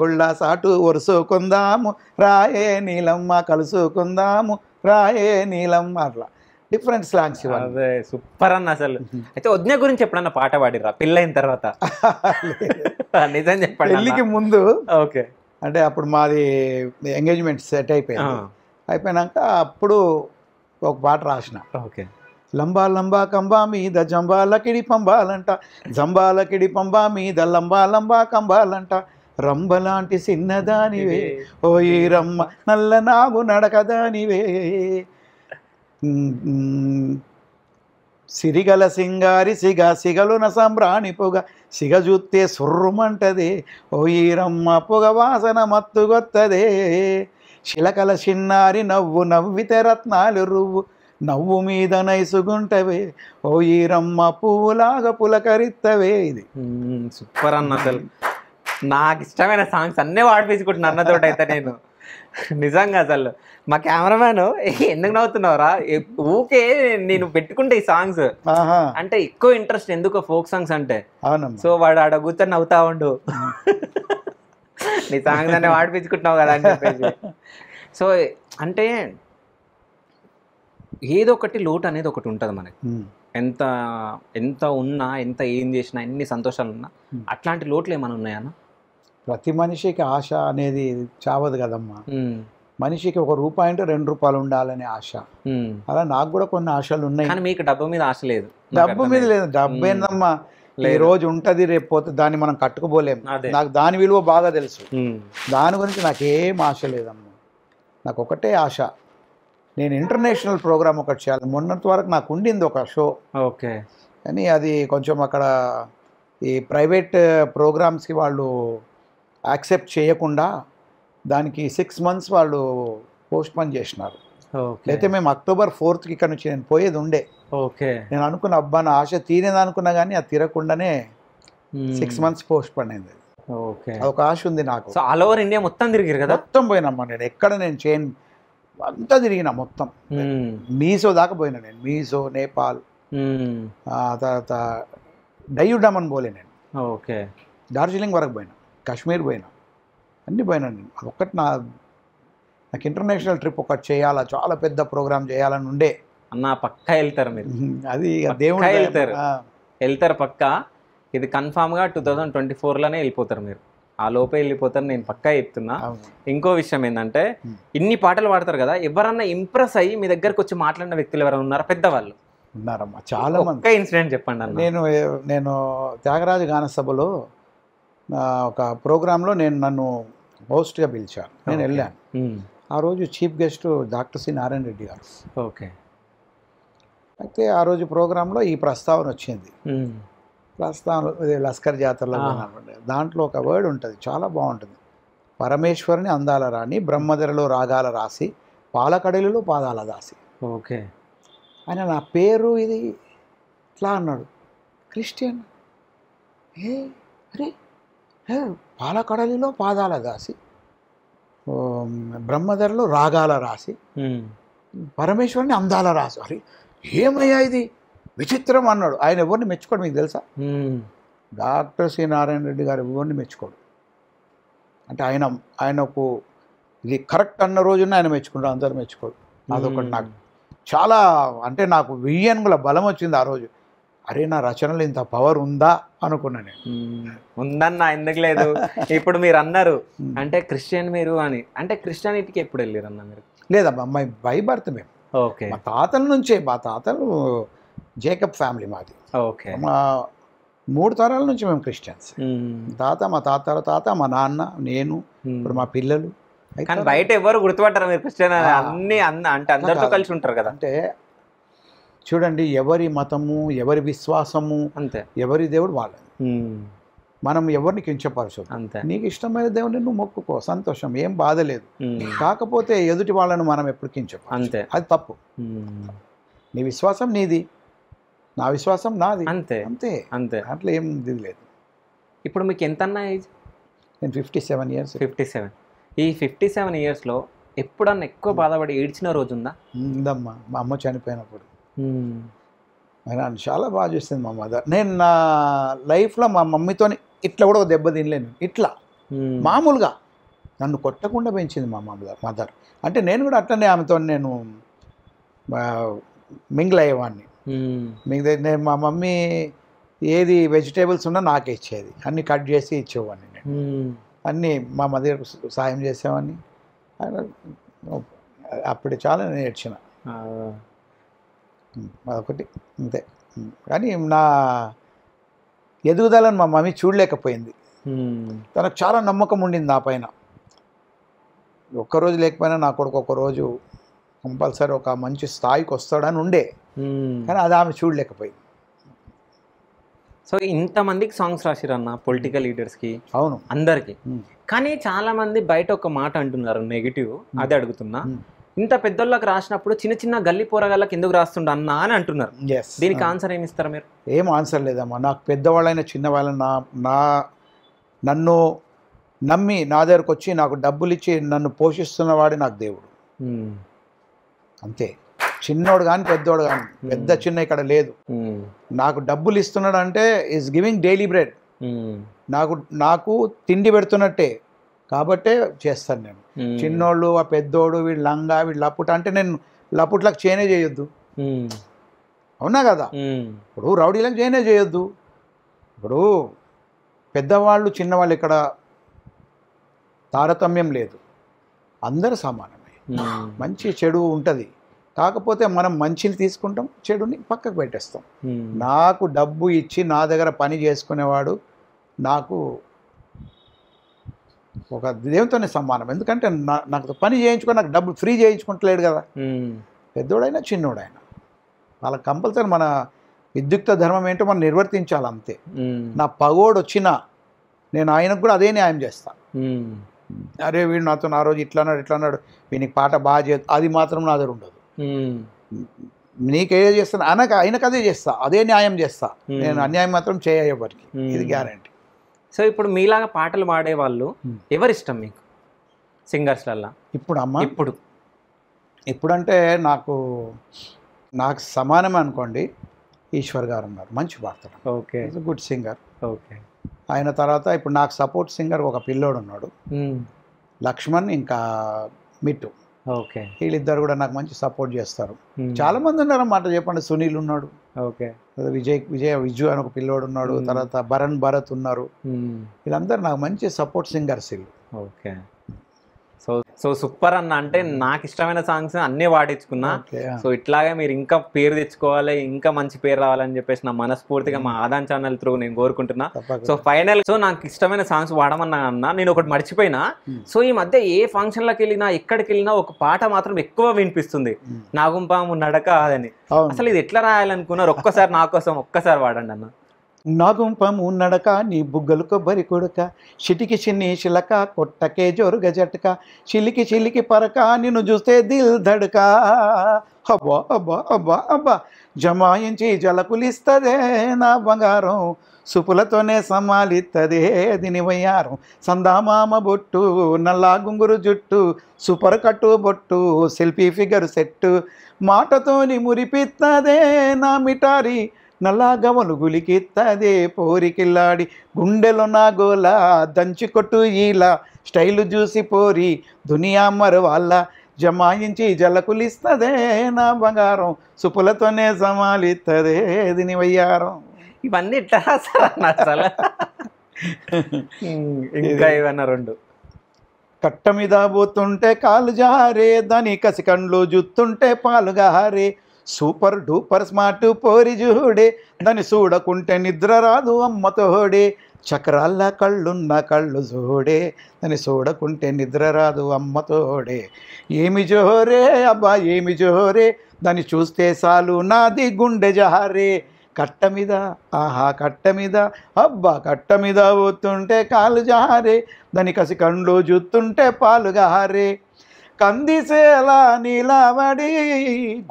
గుళ్ళ సాటు ఒరుసుకుందాము రాయే నీలమ్మ కలుసుకుందాము రాయే నీలమ్మ అట్లా డిఫరెంట్ స్లాంగ్స్ అదే సూపర్ అన్న అసలు అయితే వజ్ఞ గురించి ఎప్పుడన్నా పాట పాడిరా పెళ్ళైన తర్వాత నిజం చెప్పండి పెళ్ళికి ముందు ఓకే అంటే అప్పుడు మాది ఎంగేజ్మెంట్ సెట్ అయిపోయింది అయిపోయినాక అప్పుడు ఒక పాట రాసిన ఓకే లంబా లంబా కంబా మీద జంబాలకిడి పంబాలంట జంబాలకిడి పంబా మీద లంబా లంబా కంబాలంట రంబలాంటి చిన్నదానివే ఓ ఈ రమ్మ నల్ల నాగు నడకదానివే సిరిగల సింగారి సిగ సిగలున సంబ్రాణి పొగ సిగజుత్తే సుర్రుమంటదే ఓ ఈరమ్మ పొగ వాసన మత్తుగొత్తదే శిలకల చిన్నారి నవ్వు నవ్వితే రత్నాలు రువ్వు నవ్వు మీద నైసుగుంటవే ఓ ఈరమ్మ పువ్వులాగా పులకరిత్తవే ఇది సూపర్ అన్న నాకు ఇష్టమైన సాంగ్స్ అన్నీ వాడిపించుకుంటున్నా అన్నతోటైతే నేను నిజంగా అసలు మా కెమెరామ్యాన్ ఎందుకు నవ్వుతున్నావురా ఊకే నేను పెట్టుకుంటే ఈ సాంగ్స్ అంటే ఎక్కువ ఇంట్రెస్ట్ ఎందుకు ఫోక్ సాంగ్స్ అంటే సో వాడు ఆడ కూర్చొని నవ్వుతా ఉండు నీ సాంగ్స్ అనే వాడిపించుకుంటున్నావు కదా అని చెప్పేసి సో అంటే ఏదో ఒకటి లోటు అనేది ఒకటి ఉంటుంది మనకి ఎంత ఎంత ఉన్నా ఎంత ఏం చేసినా ఎన్ని సంతోషాలు ఉన్నా అట్లాంటి లోట్లు ఏమైనా ఉన్నాయన్నా ప్రతి మనిషికి ఆశ అనేది చావదు కదమ్మా మనిషికి ఒక రూపాయి అంటే రెండు రూపాయలు ఉండాలనే ఆశ అలా నాకు కూడా కొన్ని ఆశలు ఉన్నాయి కానీ మీకు డబ్బు మీద ఆశ లేదు డబ్బు మీద లేదు డబ్బు ఏందమ్మా ఈ రోజు ఉంటది రేపు పోతే దాన్ని మనం కట్టుకోలేం నాకు దాని విలువ బాగా తెలుసు దాని గురించి నాకేం ఆశ లేదమ్మా నాకు ఒకటే ఆశ నేను ఇంటర్నేషనల్ ప్రోగ్రామ్ ఒకటి చేయాలి మొన్నటి వరకు నాకు ఉండింది ఒక షో ఓకే కానీ అది కొంచెం అక్కడ ఈ ప్రైవేట్ ప్రోగ్రామ్స్కి వాళ్ళు యాక్సెప్ట్ చేయకుండా దానికి సిక్స్ మంత్స్ వాళ్ళు పోస్ట్ పోన్ చేసినారు అయితే మేము అక్టోబర్ ఫోర్త్కి ఇక్కడ నుంచి నేను పోయేది ఉండే ఓకే నేను అనుకున్న అబ్బా నా ఆశ తీరేది అనుకున్నా కానీ అది తీరకుండానే సిక్స్ మంత్స్ పోస్ట్ పోన్ అయింది ఓకే ఒక ఆశ ఉంది నాకు సో ఆల్ ఓవర్ ఇండియా మొత్తం తిరిగారు కదా మొత్తం పోయినమ్మా నేను ఎక్కడ నేను చైన్ అంతా తిరిగిన మొత్తం మీసో దాకా పోయినా నేను మీసో నేపాల్ తర్వాత అని పోలే నేను ఓకే డార్జిలింగ్ వరకు పోయినా కాశ్మీర్ పోయినా అన్నీ పోయినా నేను అదొక్కటి నా నాకు ఇంటర్నేషనల్ ట్రిప్ ఒకటి చేయాలా చాలా పెద్ద ప్రోగ్రామ్ చేయాలని ఉండే అన్న పక్క వెళ్తారు మీరు అది దేవుడు వెళ్తారు వెళ్తారు పక్క ఇది కన్ఫామ్గా టూ థౌజండ్ ట్వంటీ ఫోర్లోనే వెళ్ళిపోతారు మీరు ఆ లోపే వెళ్ళిపోతారు నేను పక్కా చెప్తున్నా ఇంకో విషయం ఏంటంటే ఇన్ని పాటలు పాడతారు కదా ఎవరన్నా ఇంప్రెస్ అయ్యి మీ దగ్గరకు వచ్చి మాట్లాడిన వ్యక్తులు ఎవరైనా ఉన్నారా పెద్దవాళ్ళు ఉన్నారమ్మా చాలా ఇన్సిడెంట్ చెప్పండి నేను నేను త్యాగరాజు గాన సభలో ఒక ప్రోగ్రాంలో నేను నన్ను హోస్ట్గా పిలిచాను నేను వెళ్ళాను ఆ రోజు chief guest doctor C Narayana Reddy garu okay అయితే ఆ రోజు ప్రోగ్రాంలో ఈ ప్రస్తావన వచ్చింది ప్రస్తావన లస్కర్ జాతరలో దాంట్లో ఒక వర్డ్ ఉంటుంది చాలా బాగుంటుంది పరమేశ్వరుని అందాల రాణి బ్రహ్మధరలో రాగాల రాసి పాలకడలిలో పాదాల దాసి ఓకే ఆయన నా పేరు ఇది ఇట్లా అన్నాడు క్రిస్టియన్ ఏ అరే పాలకడలిలో పాదాల దాసి బ్రహ్మధరలో రాగాల రాసి పరమేశ్వరుని అందాల రాసి అరే ఏమయ్యా ఇది విచిత్రం అన్నాడు ఆయన ఎవరిని మెచ్చుకోడు మీకు తెలుసా డాక్టర్ సి నారాయణ రెడ్డి గారు ఎవరిని మెచ్చుకోడు అంటే ఆయన ఆయనకు ఇది కరెక్ట్ అన్న రోజున ఆయన మెచ్చుకుంటారు అందరూ మెచ్చుకోడు అదొకటి నాకు చాలా అంటే నాకు వెయ్యనుగుల బలం వచ్చింది ఆ రోజు అరే నా రచనలు ఇంత పవర్ ఉందా అనుకున్నా నేను ఉందన్న ఎందుకు లేదు ఇప్పుడు మీరు అన్నారు అంటే క్రిస్టియన్ మీరు అని అంటే క్రిస్టియానిటీకి ఎప్పుడు వెళ్ళారు అన్న మీరు లేదమ్మా మా బై మేము ఓకే మా తాతల నుంచే మా తాతలు జేకబ్ ఫ్యామిలీ మాది ఓకే మా మూడు తరాల నుంచి మేము క్రిస్టియన్స్ తాత మా తాతల తాత మా నాన్న నేను ఇప్పుడు మా పిల్లలు కానీ బయట ఎవరు గుర్తుపట్టారు మీరు క్రిస్టియన్ అన్ని అంటే అందరితో కలిసి ఉంటారు కదా అంటే చూడండి ఎవరి మతము ఎవరి విశ్వాసము అంతే ఎవరి దేవుడు వాళ్ళే మనం ఎవరిని కించపరచు అంతే నీకు ఇష్టమైన దేవుడిని నువ్వు మొక్కుకో సంతోషం ఏం బాధ లేదు కాకపోతే ఎదుటి వాళ్ళను మనం ఎప్పుడు కించపో అంతే అది తప్పు నీ విశ్వాసం నీది నా విశ్వాసం నాది అంతే అంతే అంతే అట్లా ఏం ఇది లేదు ఇప్పుడు మీకు ఎంత అన్నా ఏజ్ నేను fifty seven years fifty seven ఈ ఫిఫ్టీ సెవెన్ ఇయర్స్లో ఎప్పుడన్నా ఎక్కువ బాధపడి ఏడ్చిన రోజు ఉందా ఉందమ్మా మా అమ్మ చనిపోయినప్పుడు నన్ను చాలా బాగా చూస్తుంది మా మదర్ నేను నా లైఫ్లో మా మమ్మీతోని ఇట్లా కూడా ఒక దెబ్బ తినలేను ఇట్లా మామూలుగా నన్ను కొట్టకుండా పెంచింది మా మమ్మీ మదర్ అంటే నేను కూడా అట్లనే ఆమెతో నేను మింగిల్ అయ్యేవాడిని నేను మా మమ్మీ ఏది వెజిటేబుల్స్ ఉన్నా నాకే ఇచ్చేది అన్నీ కట్ చేసి ఇచ్చేవాడిని నేను అన్నీ మా మదర్ సాయం చేసేవాడిని అప్పుడు చాలా నేను ఏడ్చిన అదొకటి అంతే కానీ నా ఎదుగుదలని మా మమ్మీ చూడలేకపోయింది తనకు చాలా నమ్మకం ఉండింది నా పైన ఒక్కరోజు లేకపోయినా నా కొడుకు ఒకరోజు కంపల్సరీ ఒక మంచి స్థాయికి వస్తాడని ఉండే కానీ అది ఆమె చూడలేకపోయింది సో ఇంతమందికి సాంగ్స్ రాసిరన్న పొలిటికల్ లీడర్స్కి అవును అందరికీ కానీ చాలామంది బయట ఒక మాట అంటున్నారు నెగిటివ్ అది అడుగుతున్నా ఇంత పెద్దోళ్ళకి రాసినప్పుడు చిన్న చిన్న గల్లి పోరగాళ్ళకి ఎందుకు రాస్తుండ అన్నా అని అంటున్నారు దీనికి ఆన్సర్ ఏమి ఇస్తారు మీరు ఏం ఆన్సర్ లేదమ్మా నాకు పెద్దవాళ్ళైన చిన్నవాళ్ళని నా నా నన్ను నమ్మి నా దగ్గరకు వచ్చి నాకు డబ్బులు ఇచ్చి నన్ను పోషిస్తున్నవాడే నాకు దేవుడు అంతే చిన్నోడు కానీ పెద్దోడు కానీ పెద్ద చిన్న ఇక్కడ లేదు నాకు డబ్బులు ఇస్తున్నాడు అంటే ఈజ్ గివింగ్ డైలీ బ్రెడ్ నాకు నాకు తిండి పెడుతున్నట్టే కాబట్టే చేస్తాను నేను చిన్నోళ్ళు ఆ పెద్దోడు వీడు లంగా వీళ్ళు లపుట అంటే నేను లపుట్లకు చేనే చేయొద్దు అవునా కదా ఇప్పుడు రౌడీలకు చేయనే చేయొద్దు ఇప్పుడు పెద్దవాళ్ళు చిన్నవాళ్ళు ఇక్కడ తారతమ్యం లేదు అందరూ సమానమే మంచి చెడు ఉంటుంది కాకపోతే మనం మంచిని తీసుకుంటాం చెడుని పక్కకు పెట్టేస్తాం నాకు డబ్బు ఇచ్చి నా దగ్గర పని చేసుకునేవాడు నాకు ఒక దేవునితోనే సమానం ఎందుకంటే నాకు పని చేయించుకొని నాకు డబ్బులు ఫ్రీ చేయించుకుంటలేడు కదా పెద్దోడైనా చిన్నోడైనా వాళ్ళకి కంపల్సరీ మన విద్యుక్త ధర్మం ఏంటో మనం నిర్వర్తించాలి అంతే నా పగోడు వచ్చినా నేను ఆయనకు కూడా అదే న్యాయం చేస్తాను అరే వీడు నాతో నా రోజు ఇట్లా అన్నాడు ఇట్లా అన్నాడు వీనికి పాట బాగా చే అది మాత్రం నా దగ్గర ఉండదు నీకేదో చేస్తాను ఆయనకు ఆయనకు అదే చేస్తా అదే న్యాయం చేస్తా నేను అన్యాయం మాత్రం చేయ ఎవరికి ఇది గ్యారంటీ సో ఇప్పుడు మీలాగా పాటలు పాడే వాళ్ళు ఎవరిష్టం మీకు సింగర్స్లల్లా ఇప్పుడు అమ్మ ఇప్పుడు ఇప్పుడంటే నాకు నాకు సమానమే అనుకోండి ఈశ్వర్ గారు ఉన్నారు మంచి పాడతాడు ఓకే గుడ్ సింగర్ ఓకే ఆయన తర్వాత ఇప్పుడు నాకు సపోర్ట్ సింగర్ ఒక పిల్లోడు ఉన్నాడు లక్ష్మణ్ ఇంకా మిట్టు ఓకే వీళ్ళిద్దరు కూడా నాకు మంచి సపోర్ట్ చేస్తారు చాలా మంది ఉన్నారు మాట చెప్పండి సునీల్ ఉన్నాడు ఓకే విజయ్ విజయ విజు అని ఒక పిల్లోడు ఉన్నాడు తర్వాత భరణ్ భరత్ ఉన్నారు వీళ్ళందరూ నాకు మంచి సపోర్ట్ సింగర్స్ వీళ్ళు ఓకే సో సూపర్ అన్న అంటే hmm. నాకు ఇష్టమైన సాంగ్స్ అన్నీ పాటించుకున్నా సో ఇట్లాగే మీరు ఇంకా పేరు తెచ్చుకోవాలి ఇంకా మంచి పేరు రావాలని చెప్పేసి నా మనస్ఫూర్తిగా hmm. మా ఆదాన్ ఛానల్ త్రూ నేను కోరుకుంటున్నా సో ఫైనల్ సో నాకు ఇష్టమైన సాంగ్స్ వాడమన్నా అన్న నేను ఒకటి మర్చిపోయినా hmm. సో ఈ మధ్య ఏ ఫంక్షన్లకు వెళ్ళినా ఎక్కడికి వెళ్ళినా ఒక పాట మాత్రం ఎక్కువ వినిపిస్తుంది నాగుంపాము నడక అదని అసలు ఇది ఎట్లా రాయాలనుకున్నారు ఒక్కసారి నా కోసం ఒక్కసారి వాడండి అన్న నాగుంపము నడక నీ బుగ్గలు కొబ్బరి కొడుక చిటికి చిన్ని చిలక కొట్టకే జోరుగ జటక చిలికి చిలికి పరక నిన్ను చూస్తే దిల్ దడక అబ్బా అబ్బా అబ్బా అబ్బా జమాయించి జలకులిస్తదే నా బంగారం సుపులతోనే సమాలిత్తదే దిని వయ్యారం సందామామ బొట్టు నల్లా గుంగురు జుట్టు సూపర్ కట్టు బొట్టు సెల్ఫీ ఫిగర్ సెట్టు మాటతోని మురిపిత్తదే నా మిటారి నలాగవనుగులికిత్తదే పోరికిల్లాడి గుండెలో దంచి దంచికొట్టు ఇలా స్టైలు చూసి పోరి దునియా వాళ్ళ జమాయించి జలకులిస్తదే నా బంగారం సుపులతోనే సమాలిస్తదే దిని వయ్యారం ఇవన్నీ ఇట్లా ఇంకా ఏమన్నా రెండు కట్ట మీద పోతుంటే కాలు జారే దాని కసికండ్లు జుత్తుంటే పాలు గారే సూపర్ డూపర్ స్మార్ట్ పోరి దాన్ని చూడకుంటే నిద్ర రాదు అమ్మతోడే చక్రాల కళ్ళున్న కళ్ళు జోడే దాన్ని చూడకుంటే నిద్ర రాదు అమ్మతోడే ఏమి జోరే అబ్బా ఏమి జోరే దాన్ని చూస్తే చాలు నాది గుండె జహారే కట్ట మీద ఆహా కట్ట మీద అబ్బా కట్ట మీద పోతుంటే కాలు జహారే దాని కసి కండ్లు జుత్తుంటే పాలు గహారే కందిసేలా నిలబడి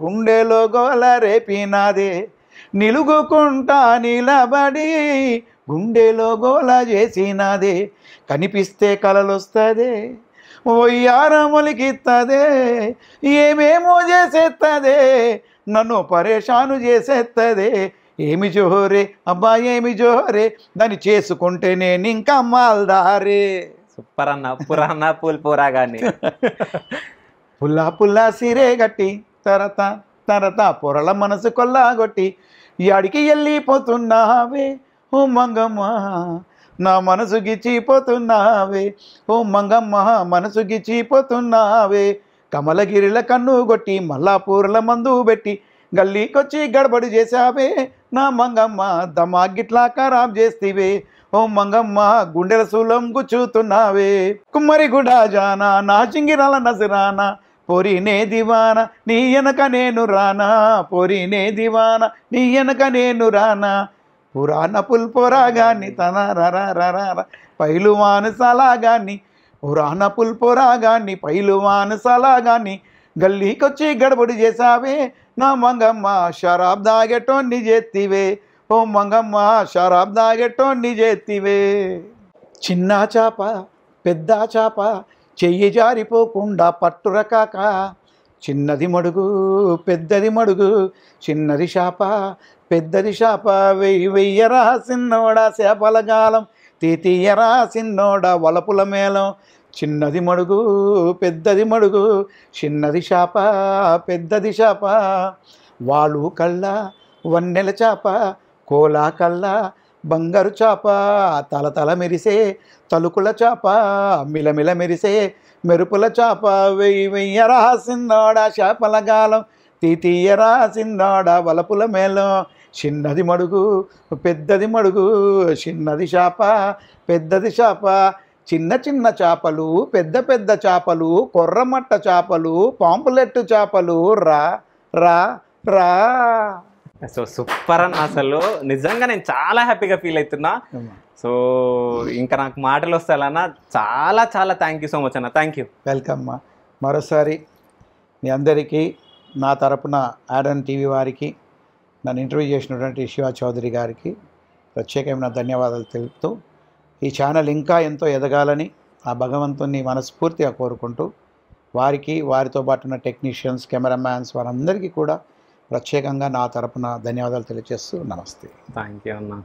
గుండెలో గోల రేపినాదే నిలుగుకుంటా నీలబడి గుండెలో గోల చేసినదే కనిపిస్తే కలలొస్తుందే ఒయ్యారములికిత్తదే ఏమేమో చేసేస్తుంది నన్ను పరేషాను చేసేస్తుంది ఏమి జోహరే అబ్బా ఏమి జోహరే దాన్ని చేసుకుంటే నేను ఇంకా మాల్దారే సూపర్ అన్న పురాన్న పూల్ పూరా కానీ పుల్లా పుల్లా సిరే గట్టి తరత తరత పొరల మనసు కొల్లాగొట్టి యాడికి వెళ్ళిపోతున్నావే ఓ మంగమ్మ నా మనసు గిచ్చిపోతున్నావే ఓ మంగమ్మ మనసు గిచ్చిపోతున్నావే కమలగిరిల కన్ను కొట్టి మల్లాపూర్ల మందు పెట్టి గల్లీకొచ్చి గడబడి చేశావే నా మంగమ్మ దమాగిట్లా ఖరాబ్ చేస్తేవే ఓ మంగమ్మ గుండెల శూలం గుచ్చుతున్నావే కుమ్మరి గుడా జానా నా చింగిరాల నసిరానా పొరినే దివాన నీ వెనక నేను రానా పొరినే దివాన నీ వెనక నేను రానా పురాణ పుల్పొరాగాన్ని తన రర పైలువాను సలాగాన్ని పురాణ పుల్పొరాగాన్ని పైలువాను సలాగాన్ని గల్లీకొచ్చి గడబడి చేసావే నా మంగమ్మ శరాబ్దాగటోన్ని చేత్తివే ఓ మంగమ్మ నీ చేతివే చిన్న చాప పెద్ద చాప చెయ్యి జారిపోకుండా పట్టురకాక చిన్నది మడుగు పెద్దది మడుగు చిన్నది చాప పెద్దది చాప వెయ్యి వెయ్యరా సిన్నోడా చేపల గాలం తీతీయరా సిన్నోడా వలపుల మేళం చిన్నది మడుగు పెద్దది మడుగు చిన్నది చాప పెద్దది చాప వాళ్ళు కళ్ళ వన్నెల చేప కోలా బంగారు చాప తల తల మెరిసే తలుకుల చాప మిలమిల మెరిసే మెరుపుల చాప వెయ్యి వెయ్య రాసిందాడ చేపల గాలం తీతీయ రాసిందాడ వలపుల మేళం చిన్నది మడుగు పెద్దది మడుగు చిన్నది చాప పెద్దది చాప చిన్న చిన్న చేపలు పెద్ద పెద్ద చేపలు కొర్రమట్ట చేపలు పాంపులెట్టు చేపలు రా రా రా సో సూపర్ అన్న అసలు నిజంగా నేను చాలా హ్యాపీగా ఫీల్ అవుతున్నా సో ఇంకా నాకు మాటలు వస్తాయన్న చాలా చాలా థ్యాంక్ యూ సో మచ్ అన్న థ్యాంక్ యూ వెల్కమ్ అమ్మా మరోసారి మీ అందరికీ నా తరపున ఆడన్ టీవీ వారికి నన్ను ఇంటర్వ్యూ చేసినటువంటి శివ చౌదరి గారికి ప్రత్యేకమైన ధన్యవాదాలు తెలుపుతూ ఈ ఛానల్ ఇంకా ఎంతో ఎదగాలని ఆ భగవంతుని మనస్ఫూర్తిగా కోరుకుంటూ వారికి వారితో పాటు ఉన్న టెక్నీషియన్స్ కెమెరామ్యాన్స్ వారందరికీ కూడా ప్రత్యేకంగా నా తరపున ధన్యవాదాలు తెలియజేస్తూ నమస్తే థ్యాంక్ యూ అన్నా